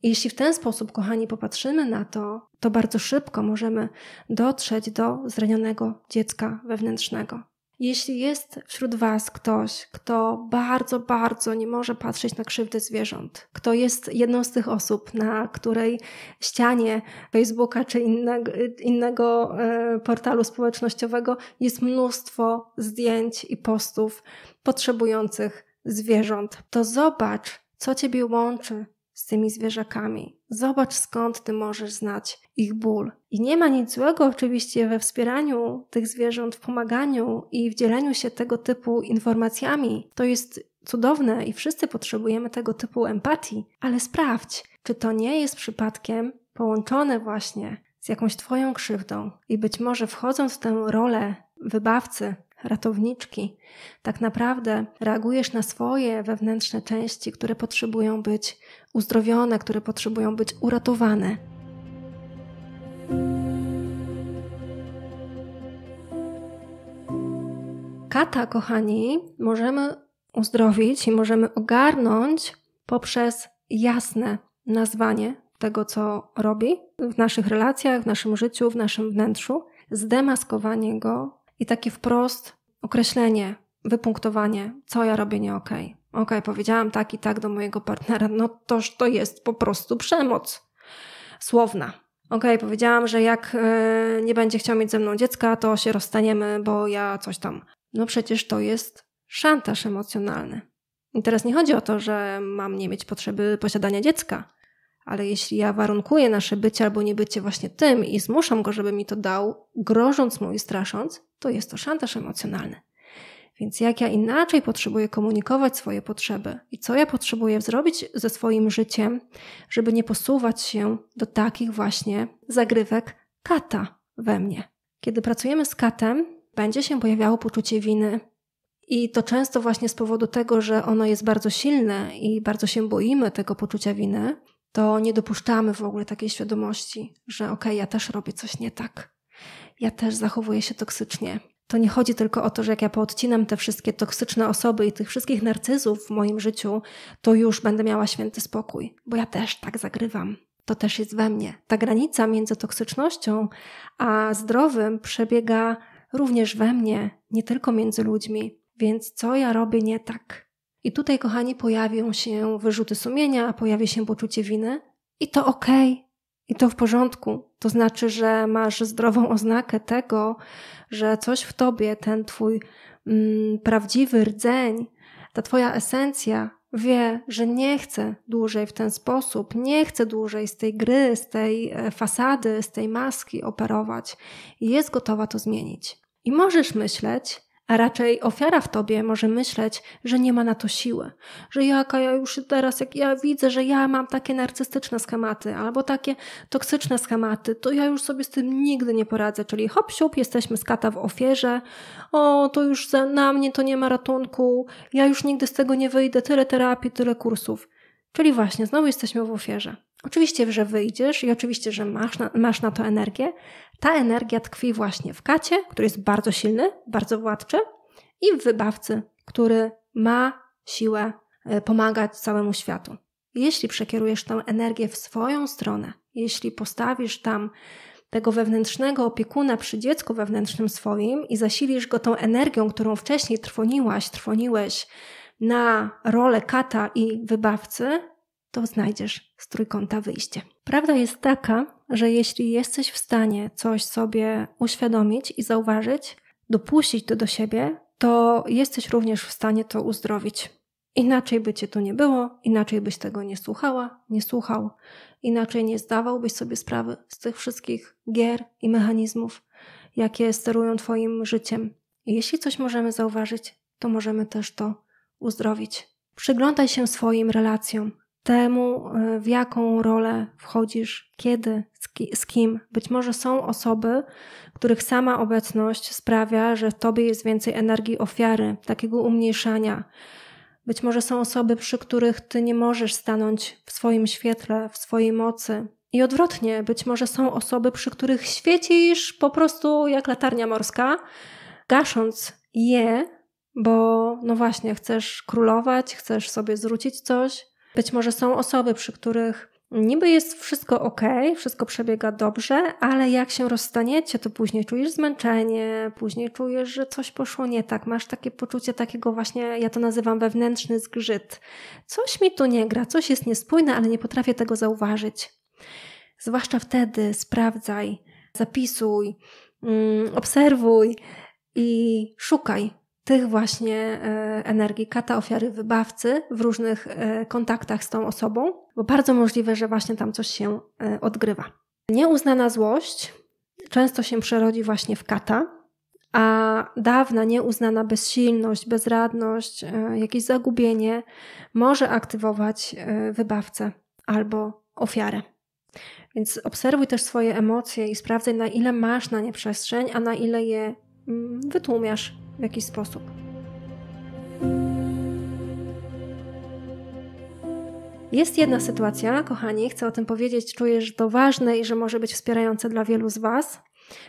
I jeśli w ten sposób, kochani, popatrzymy na to, to bardzo szybko możemy dotrzeć do zranionego dziecka wewnętrznego. Jeśli jest wśród Was ktoś, kto bardzo, bardzo nie może patrzeć na krzywdy zwierząt, kto jest jedną z tych osób, na której ścianie Facebooka czy innego, innego e, portalu społecznościowego jest mnóstwo zdjęć i postów potrzebujących zwierząt, to zobacz, co Ciebie łączy z tymi zwierzakami. Zobacz skąd ty możesz znać ich ból. I nie ma nic złego oczywiście we wspieraniu tych zwierząt, w pomaganiu i w dzieleniu się tego typu informacjami. To jest cudowne i wszyscy potrzebujemy tego typu empatii, ale sprawdź, czy to nie jest przypadkiem połączone właśnie z jakąś Twoją krzywdą i być może wchodząc w tę rolę wybawcy, ratowniczki. Tak naprawdę reagujesz na swoje wewnętrzne części, które potrzebują być uzdrowione, które potrzebują być uratowane. Kata, kochani, możemy uzdrowić i możemy ogarnąć poprzez jasne nazwanie tego, co robi w naszych relacjach, w naszym życiu, w naszym wnętrzu, zdemaskowanie go i takie wprost określenie, wypunktowanie, co ja robię nie okej. Okay. Okej, okay, powiedziałam tak i tak do mojego partnera, no toż to jest po prostu przemoc słowna. Okej, okay, powiedziałam, że jak yy, nie będzie chciał mieć ze mną dziecka, to się rozstaniemy, bo ja coś tam. No przecież to jest szantaż emocjonalny. I teraz nie chodzi o to, że mam nie mieć potrzeby posiadania dziecka, ale jeśli ja warunkuję nasze bycie albo niebycie właśnie tym i zmuszam go, żeby mi to dał, grożąc mu i strasząc, to jest to szantaż emocjonalny. Więc jak ja inaczej potrzebuję komunikować swoje potrzeby i co ja potrzebuję zrobić ze swoim życiem, żeby nie posuwać się do takich właśnie zagrywek kata we mnie. Kiedy pracujemy z katem, będzie się pojawiało poczucie winy. I to często właśnie z powodu tego, że ono jest bardzo silne i bardzo się boimy tego poczucia winy, to nie dopuszczamy w ogóle takiej świadomości, że okej, okay, ja też robię coś nie tak. Ja też zachowuję się toksycznie. To nie chodzi tylko o to, że jak ja poodcinam te wszystkie toksyczne osoby i tych wszystkich narcyzów w moim życiu, to już będę miała święty spokój, bo ja też tak zagrywam. To też jest we mnie. Ta granica między toksycznością a zdrowym przebiega również we mnie, nie tylko między ludźmi. Więc co ja robię nie tak? I tutaj, kochani, pojawią się wyrzuty sumienia, pojawi się poczucie winy i to okej. Okay. I to w porządku. To znaczy, że masz zdrową oznakę tego, że coś w tobie, ten twój mm, prawdziwy rdzeń, ta twoja esencja wie, że nie chce dłużej w ten sposób, nie chce dłużej z tej gry, z tej e, fasady, z tej maski operować i jest gotowa to zmienić. I możesz myśleć, a raczej ofiara w tobie może myśleć, że nie ma na to siły, że jaka ja już teraz, jak ja widzę, że ja mam takie narcystyczne schematy albo takie toksyczne schematy, to ja już sobie z tym nigdy nie poradzę, czyli hop siup, jesteśmy z kata w ofierze, o to już za, na mnie to nie ma ratunku, ja już nigdy z tego nie wyjdę, tyle terapii, tyle kursów. Czyli właśnie, znowu jesteśmy w ofierze. Oczywiście, że wyjdziesz i oczywiście, że masz na, masz na to energię, ta energia tkwi właśnie w kacie, który jest bardzo silny, bardzo władczy, i w wybawcy, który ma siłę e, pomagać całemu światu. Jeśli przekierujesz tę energię w swoją stronę, jeśli postawisz tam tego wewnętrznego opiekuna przy dziecku wewnętrznym swoim i zasilisz go tą energią, którą wcześniej trwoniłaś, trwoniłeś na rolę kata i wybawcy, to znajdziesz z trójkąta wyjście. Prawda jest taka, że jeśli jesteś w stanie coś sobie uświadomić i zauważyć, dopuścić to do siebie, to jesteś również w stanie to uzdrowić. Inaczej by cię to nie było, inaczej byś tego nie słuchała, nie słuchał, inaczej nie zdawałbyś sobie sprawy z tych wszystkich gier i mechanizmów, jakie sterują Twoim życiem. jeśli coś możemy zauważyć, to możemy też to uzdrowić. Przyglądaj się swoim relacjom, temu, e, w jaką rolę wchodzisz, kiedy, z kim. Być może są osoby, których sama obecność sprawia, że w tobie jest więcej energii ofiary, takiego umniejszania. Być może są osoby, przy których ty nie możesz stanąć w swoim świetle, w swojej mocy. I odwrotnie, być może są osoby, przy których świecisz po prostu jak latarnia morska, gasząc je, bo no właśnie, chcesz królować, chcesz sobie zwrócić coś, być może są osoby, przy których niby jest wszystko ok, wszystko przebiega dobrze, ale jak się rozstaniecie, to później czujesz zmęczenie, później czujesz, że coś poszło nie tak, masz takie poczucie takiego właśnie, ja to nazywam wewnętrzny zgrzyt. Coś mi tu nie gra, coś jest niespójne, ale nie potrafię tego zauważyć. Zwłaszcza wtedy sprawdzaj, zapisuj, mm, obserwuj i szukaj tych właśnie e, energii kata, ofiary, wybawcy w różnych e, kontaktach z tą osobą, bo bardzo możliwe, że właśnie tam coś się e, odgrywa. Nieuznana złość często się przerodzi właśnie w kata, a dawna nieuznana bezsilność, bezradność, jakieś zagubienie może aktywować wybawcę albo ofiarę. Więc obserwuj też swoje emocje i sprawdzaj, na ile masz na nie przestrzeń, a na ile je mm, wytłumiasz w jakiś sposób. Jest jedna sytuacja, kochani, chcę o tym powiedzieć, czuję, że to ważne i że może być wspierające dla wielu z Was,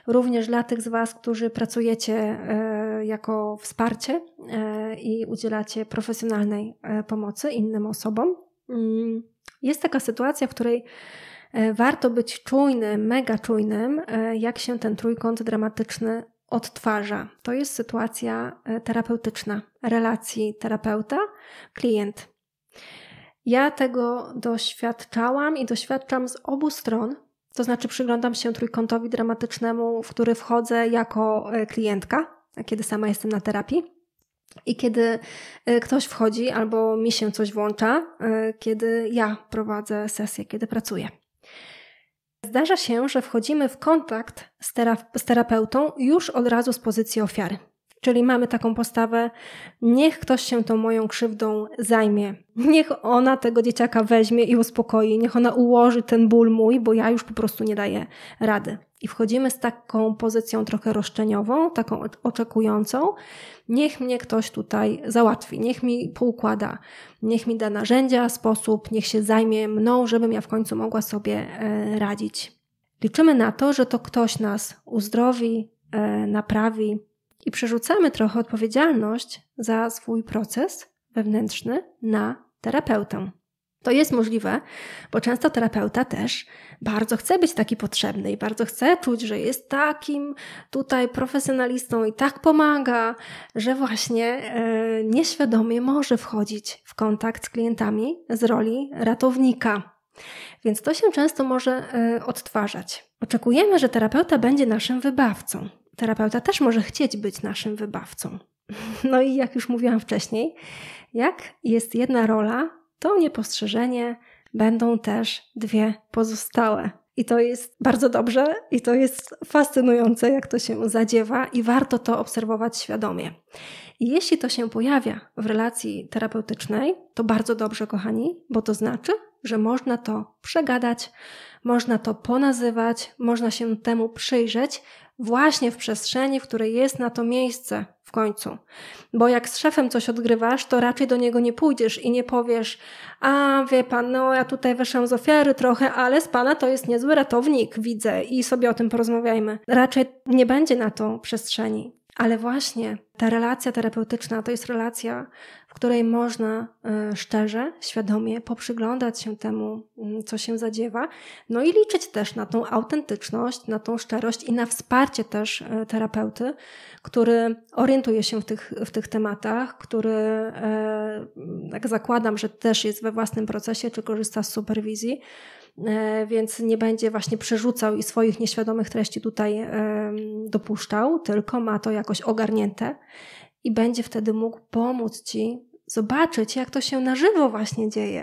również dla tych z Was, którzy pracujecie e, jako wsparcie e, i udzielacie profesjonalnej e, pomocy innym osobom. Mm, jest taka sytuacja, w której warto być czujnym, mega czujnym, jak się ten trójkąt dramatyczny odtwarza. To jest sytuacja e, terapeutyczna, relacji terapeuta-klient. Ja tego doświadczałam i doświadczam z obu stron. To znaczy, przyglądam się trójkątowi dramatycznemu, w który wchodzę jako e, klientka, kiedy sama jestem na terapii. I kiedy e, ktoś wchodzi albo mi się coś włącza, kiedy ja prowadzę sesję, kiedy pracuję. Zdarza się, że wchodzimy w kontakt z, z terapeutą już od razu z pozycji ofiary. Czyli mamy taką postawę, niech ktoś się tą moją krzywdą zajmie. Niech ona tego dzieciaka weźmie i uspokoi, niech ona ułoży ten ból mój, bo ja już po prostu nie daję rady. I wchodzimy z taką pozycją trochę roszczeniową, taką oczekującą. Niech mnie ktoś tutaj załatwi, niech mi poukłada, niech mi da narzędzia, sposób, niech się zajmie mną, żebym ja w końcu mogła sobie e, radzić. Liczymy na to, że to ktoś nas uzdrowi, e, naprawi, i przerzucamy trochę odpowiedzialność za swój proces wewnętrzny na terapeutę. To jest możliwe, bo często terapeuta też bardzo chce być taki potrzebny i bardzo chce czuć, że jest takim tutaj profesjonalistą i tak pomaga, że właśnie e, nieświadomie może wchodzić w kontakt z klientami z roli ratownika. Więc to się często może e, odtwarzać. Oczekujemy, że terapeuta będzie naszym wybawcą, terapeuta też może chcieć być naszym wybawcą. No i jak już mówiłam wcześniej, jak jest jedna rola, to niepostrzeżenie będą też dwie pozostałe. I to jest bardzo dobrze i to jest fascynujące, jak to się zadziewa, i warto to obserwować świadomie. I jeśli to się pojawia w relacji terapeutycznej, to bardzo dobrze, kochani, bo to znaczy, że można to przegadać, można to ponazywać, można się temu przyjrzeć, właśnie w przestrzeni, w której jest na to miejsce w końcu. Bo jak z szefem coś odgrywasz, to raczej do niego nie pójdziesz i nie powiesz, a wie pan, no ja tutaj wyszłam z ofiary trochę, ale z pana to jest niezły ratownik, widzę i sobie o tym porozmawiajmy. Raczej nie będzie na to przestrzeni. Ale właśnie ta relacja terapeutyczna to jest relacja, w której można e, szczerze, świadomie poprzyglądać się temu, mm, co się zadziewa, no i liczyć też na tą autentyczność, na tą szczerość i na wsparcie też e, terapeuty, który orientuje się w tych, w tych tematach, który, jak e, zakładam, że też jest we własnym procesie, czy korzysta z superwizji, E, więc nie będzie właśnie przerzucał i swoich nieświadomych treści tutaj dopuszczał, tylko ma to jakoś ogarnięte i będzie wtedy mógł pomóc ci zobaczyć, jak to się na żywo właśnie dzieje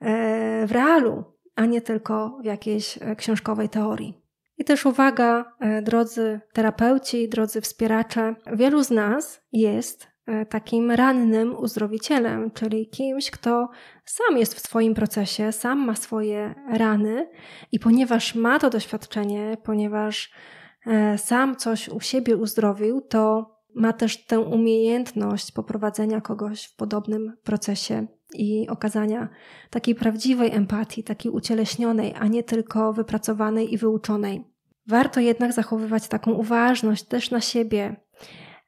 e, w realu, a nie tylko w jakiejś e, książkowej teorii. I też uwaga, drodzy terapeuci, drodzy wspieracze, wielu z nas jest E, takim rannym uzdrowicielem, czyli kimś, kto sam jest w swoim procesie, sam ma swoje rany i ponieważ ma to doświadczenie, ponieważ e, sam coś u siebie uzdrowił, to ma też tę umiejętność poprowadzenia kogoś w podobnym procesie i okazania takiej prawdziwej empatii, takiej ucieleśnionej, a nie tylko wypracowanej i wyuczonej. Warto jednak zachowywać taką uważność też na siebie,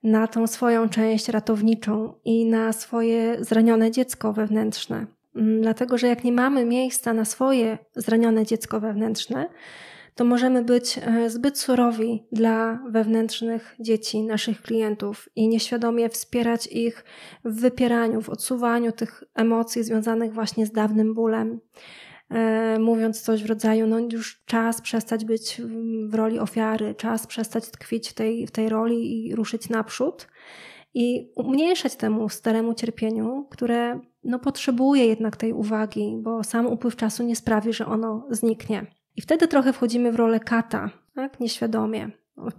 na tą swoją część ratowniczą i na swoje zranione dziecko wewnętrzne. Mm, dlatego, że jak nie mamy miejsca na swoje zranione dziecko wewnętrzne, to możemy być e, zbyt surowi dla wewnętrznych dzieci, naszych klientów i nieświadomie wspierać ich w wypieraniu, w odsuwaniu tych emocji związanych właśnie z dawnym bólem. E, mówiąc coś w rodzaju, no już czas przestać być w roli ofiary, czas przestać tkwić w tej, w tej roli i ruszyć naprzód i umniejszać temu staremu cierpieniu, które no, potrzebuje jednak tej uwagi, bo sam upływ czasu nie sprawi, że ono zniknie. I wtedy trochę wchodzimy w rolę kata, tak? nieświadomie.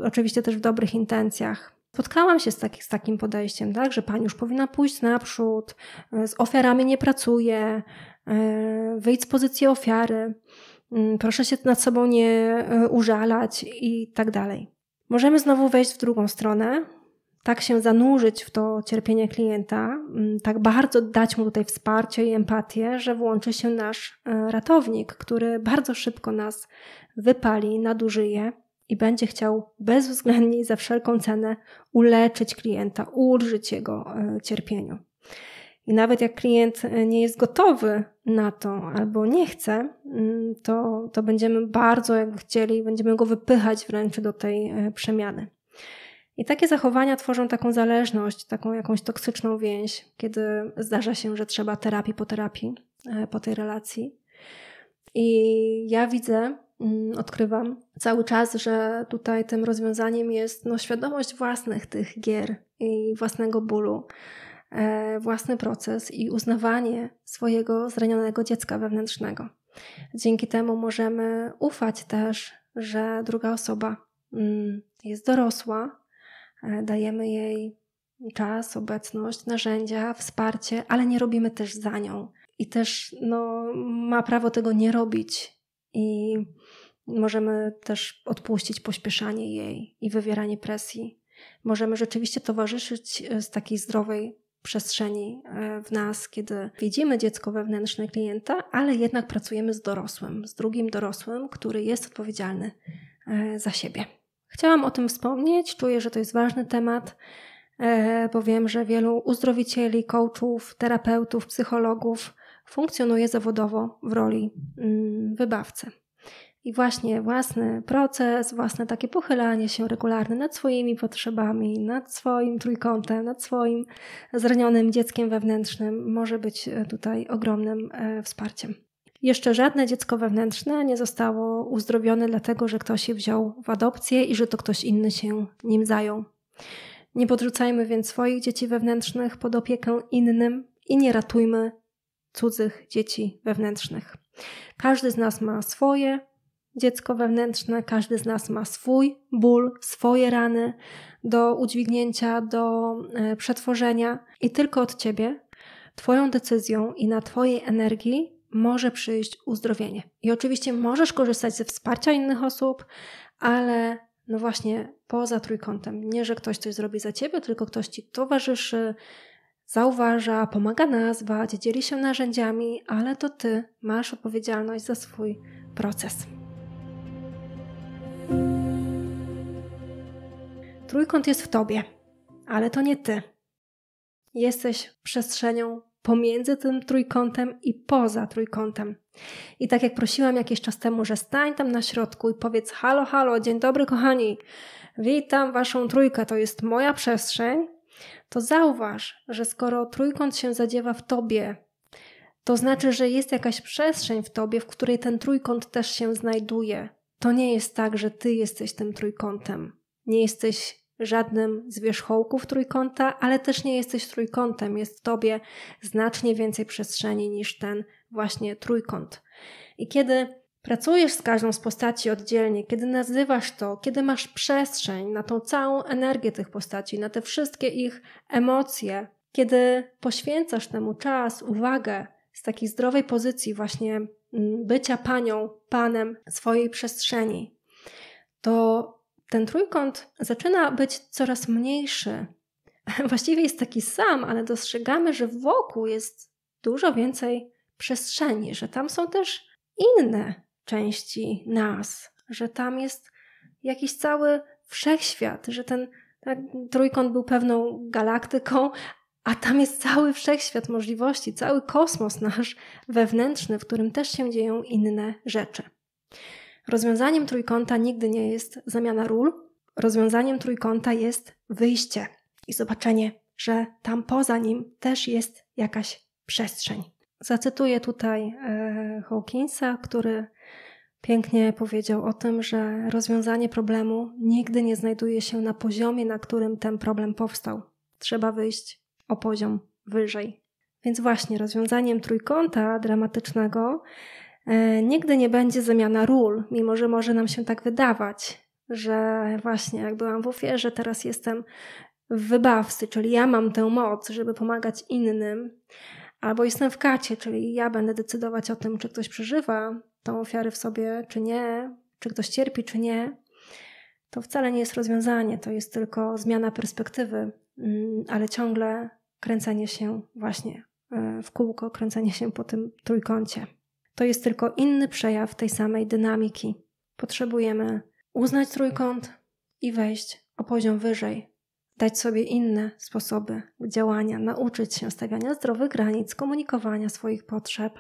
Oczywiście też w dobrych intencjach, Spotkałam się z, taki, z, takim podejściem, tak, że pani już powinna pójść naprzód, z ofiarami nie pracuje, E, wyjdź z pozycji ofiary, mm, proszę się nad sobą nie e, użalać i tak dalej. Możemy znowu wejść w drugą stronę, tak się zanurzyć w to cierpienie klienta, mm, tak bardzo dać mu tutaj wsparcie i empatię, że włączy się nasz e, ratownik, który bardzo szybko nas wypali, nadużyje i będzie chciał bezwzględnie za wszelką cenę uleczyć klienta, ulżyć jego cierpieniu. I nawet jak klient e, nie jest gotowy na to albo nie chce, mm, to, to będziemy bardzo jakby chcieli, będziemy go wypychać wręcz do tej e, przemiany. I takie zachowania tworzą taką zależność, taką jakąś toksyczną więź, kiedy zdarza się, że trzeba terapii po terapii, e, po tej relacji. I ja widzę, mm, odkrywam cały czas, że tutaj tym rozwiązaniem jest no, świadomość własnych tych gier i własnego bólu E, własny proces i uznawanie swojego zranionego dziecka wewnętrznego. Dzięki temu możemy ufać też, że druga osoba mm, jest dorosła, e, dajemy jej czas, obecność, narzędzia, wsparcie, ale nie robimy też za nią. I też no, ma prawo tego nie robić. I możemy też odpuścić pośpieszanie jej i wywieranie presji. Możemy rzeczywiście towarzyszyć e, z takiej zdrowej przestrzeni e, w nas, kiedy widzimy dziecko wewnętrzne klienta, ale jednak pracujemy z dorosłym, z drugim dorosłym, który jest odpowiedzialny e, za siebie. Chciałam o tym wspomnieć, czuję, że to jest ważny temat, e, bo wiem, że wielu uzdrowicieli, coachów, terapeutów, psychologów funkcjonuje zawodowo w roli mm, wybawcy. I właśnie własny proces, własne takie pochylanie się regularne nad swoimi potrzebami, nad swoim trójkątem, nad swoim zranionym dzieckiem wewnętrznym może być e, tutaj ogromnym e, wsparciem. Jeszcze żadne dziecko wewnętrzne nie zostało uzdrowione, dlatego że ktoś je wziął w adopcję i że to ktoś inny się nim zajął. Nie podrzucajmy więc swoich dzieci wewnętrznych pod opiekę innym i nie ratujmy cudzych dzieci wewnętrznych. Każdy z nas ma swoje, dziecko wewnętrzne, każdy z nas ma swój ból, swoje rany do udźwignięcia, do e, przetworzenia i tylko od ciebie, Twoją decyzją i na Twojej energii może przyjść uzdrowienie. I oczywiście możesz korzystać ze wsparcia innych osób, ale no właśnie poza trójkątem. Nie, że ktoś coś zrobi za Ciebie, tylko ktoś Ci towarzyszy, zauważa, pomaga nazwać, dzieli się narzędziami, ale to Ty masz odpowiedzialność za swój proces. Trójkąt jest w tobie, ale to nie ty. Jesteś przestrzenią pomiędzy tym trójkątem i poza trójkątem. I tak jak prosiłam jakiś czas temu, że stań tam na środku i powiedz: Halo, halo, dzień dobry, kochani, witam waszą trójkę, to jest moja przestrzeń. To zauważ, że skoro trójkąt się zadziewa w tobie, to znaczy, że jest jakaś przestrzeń w tobie, w której ten trójkąt też się znajduje. To nie jest tak, że ty jesteś tym trójkątem nie jesteś żadnym z wierzchołków trójkąta, ale też nie jesteś trójkątem. Jest w tobie znacznie więcej przestrzeni niż ten właśnie trójkąt. I kiedy pracujesz z każdą z postaci oddzielnie, kiedy nazywasz to, kiedy masz przestrzeń na tą całą energię tych postaci, na te wszystkie ich emocje, kiedy poświęcasz temu czas, uwagę z takiej zdrowej pozycji właśnie mm, bycia panią, panem swojej przestrzeni, to ten trójkąt zaczyna być coraz mniejszy. Właściwie jest taki sam, ale dostrzegamy, że wokół jest dużo więcej przestrzeni, że tam są też inne części nas, że tam jest jakiś cały wszechświat, że ten, ten trójkąt był pewną galaktyką, a tam jest cały wszechświat możliwości, cały kosmos nasz wewnętrzny, w którym też się dzieją inne rzeczy. Rozwiązaniem trójkąta nigdy nie jest zamiana ról. Rozwiązaniem trójkąta jest wyjście i zobaczenie, że tam poza nim też jest jakaś przestrzeń. Zacytuję tutaj e, Hawkinsa, który pięknie powiedział o tym, że rozwiązanie problemu nigdy nie znajduje się na poziomie, na którym ten problem powstał. Trzeba wyjść o poziom wyżej. Więc właśnie rozwiązaniem trójkąta dramatycznego E, nigdy nie będzie zamiana ról, mimo że może nam się tak wydawać, że właśnie jak byłam w ofierze, teraz jestem w wybawcy, czyli ja mam tę moc, żeby pomagać innym, albo jestem w kacie, czyli ja będę decydować o tym, czy ktoś przeżywa tą ofiarę w sobie, czy nie, czy ktoś cierpi, czy nie. To wcale nie jest rozwiązanie, to jest tylko zmiana perspektywy, mm, ale ciągle kręcenie się właśnie e, w kółko, kręcenie się po tym trójkącie to jest tylko inny przejaw tej samej dynamiki. Potrzebujemy uznać trójkąt i wejść o poziom wyżej, dać sobie inne sposoby działania, nauczyć się stawiania zdrowych granic, komunikowania swoich potrzeb,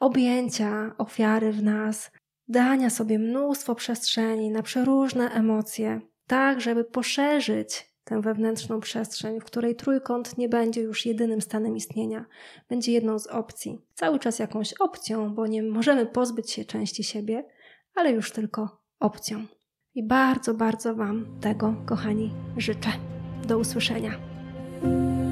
objęcia ofiary w nas, dania sobie mnóstwo przestrzeni na przeróżne emocje, tak żeby poszerzyć tę wewnętrzną przestrzeń, w której trójkąt nie będzie już jedynym stanem istnienia, będzie jedną z opcji, cały czas jakąś opcją, bo nie możemy pozbyć się części siebie, ale już tylko opcją. I bardzo, bardzo Wam tego, kochani, życzę. Do usłyszenia.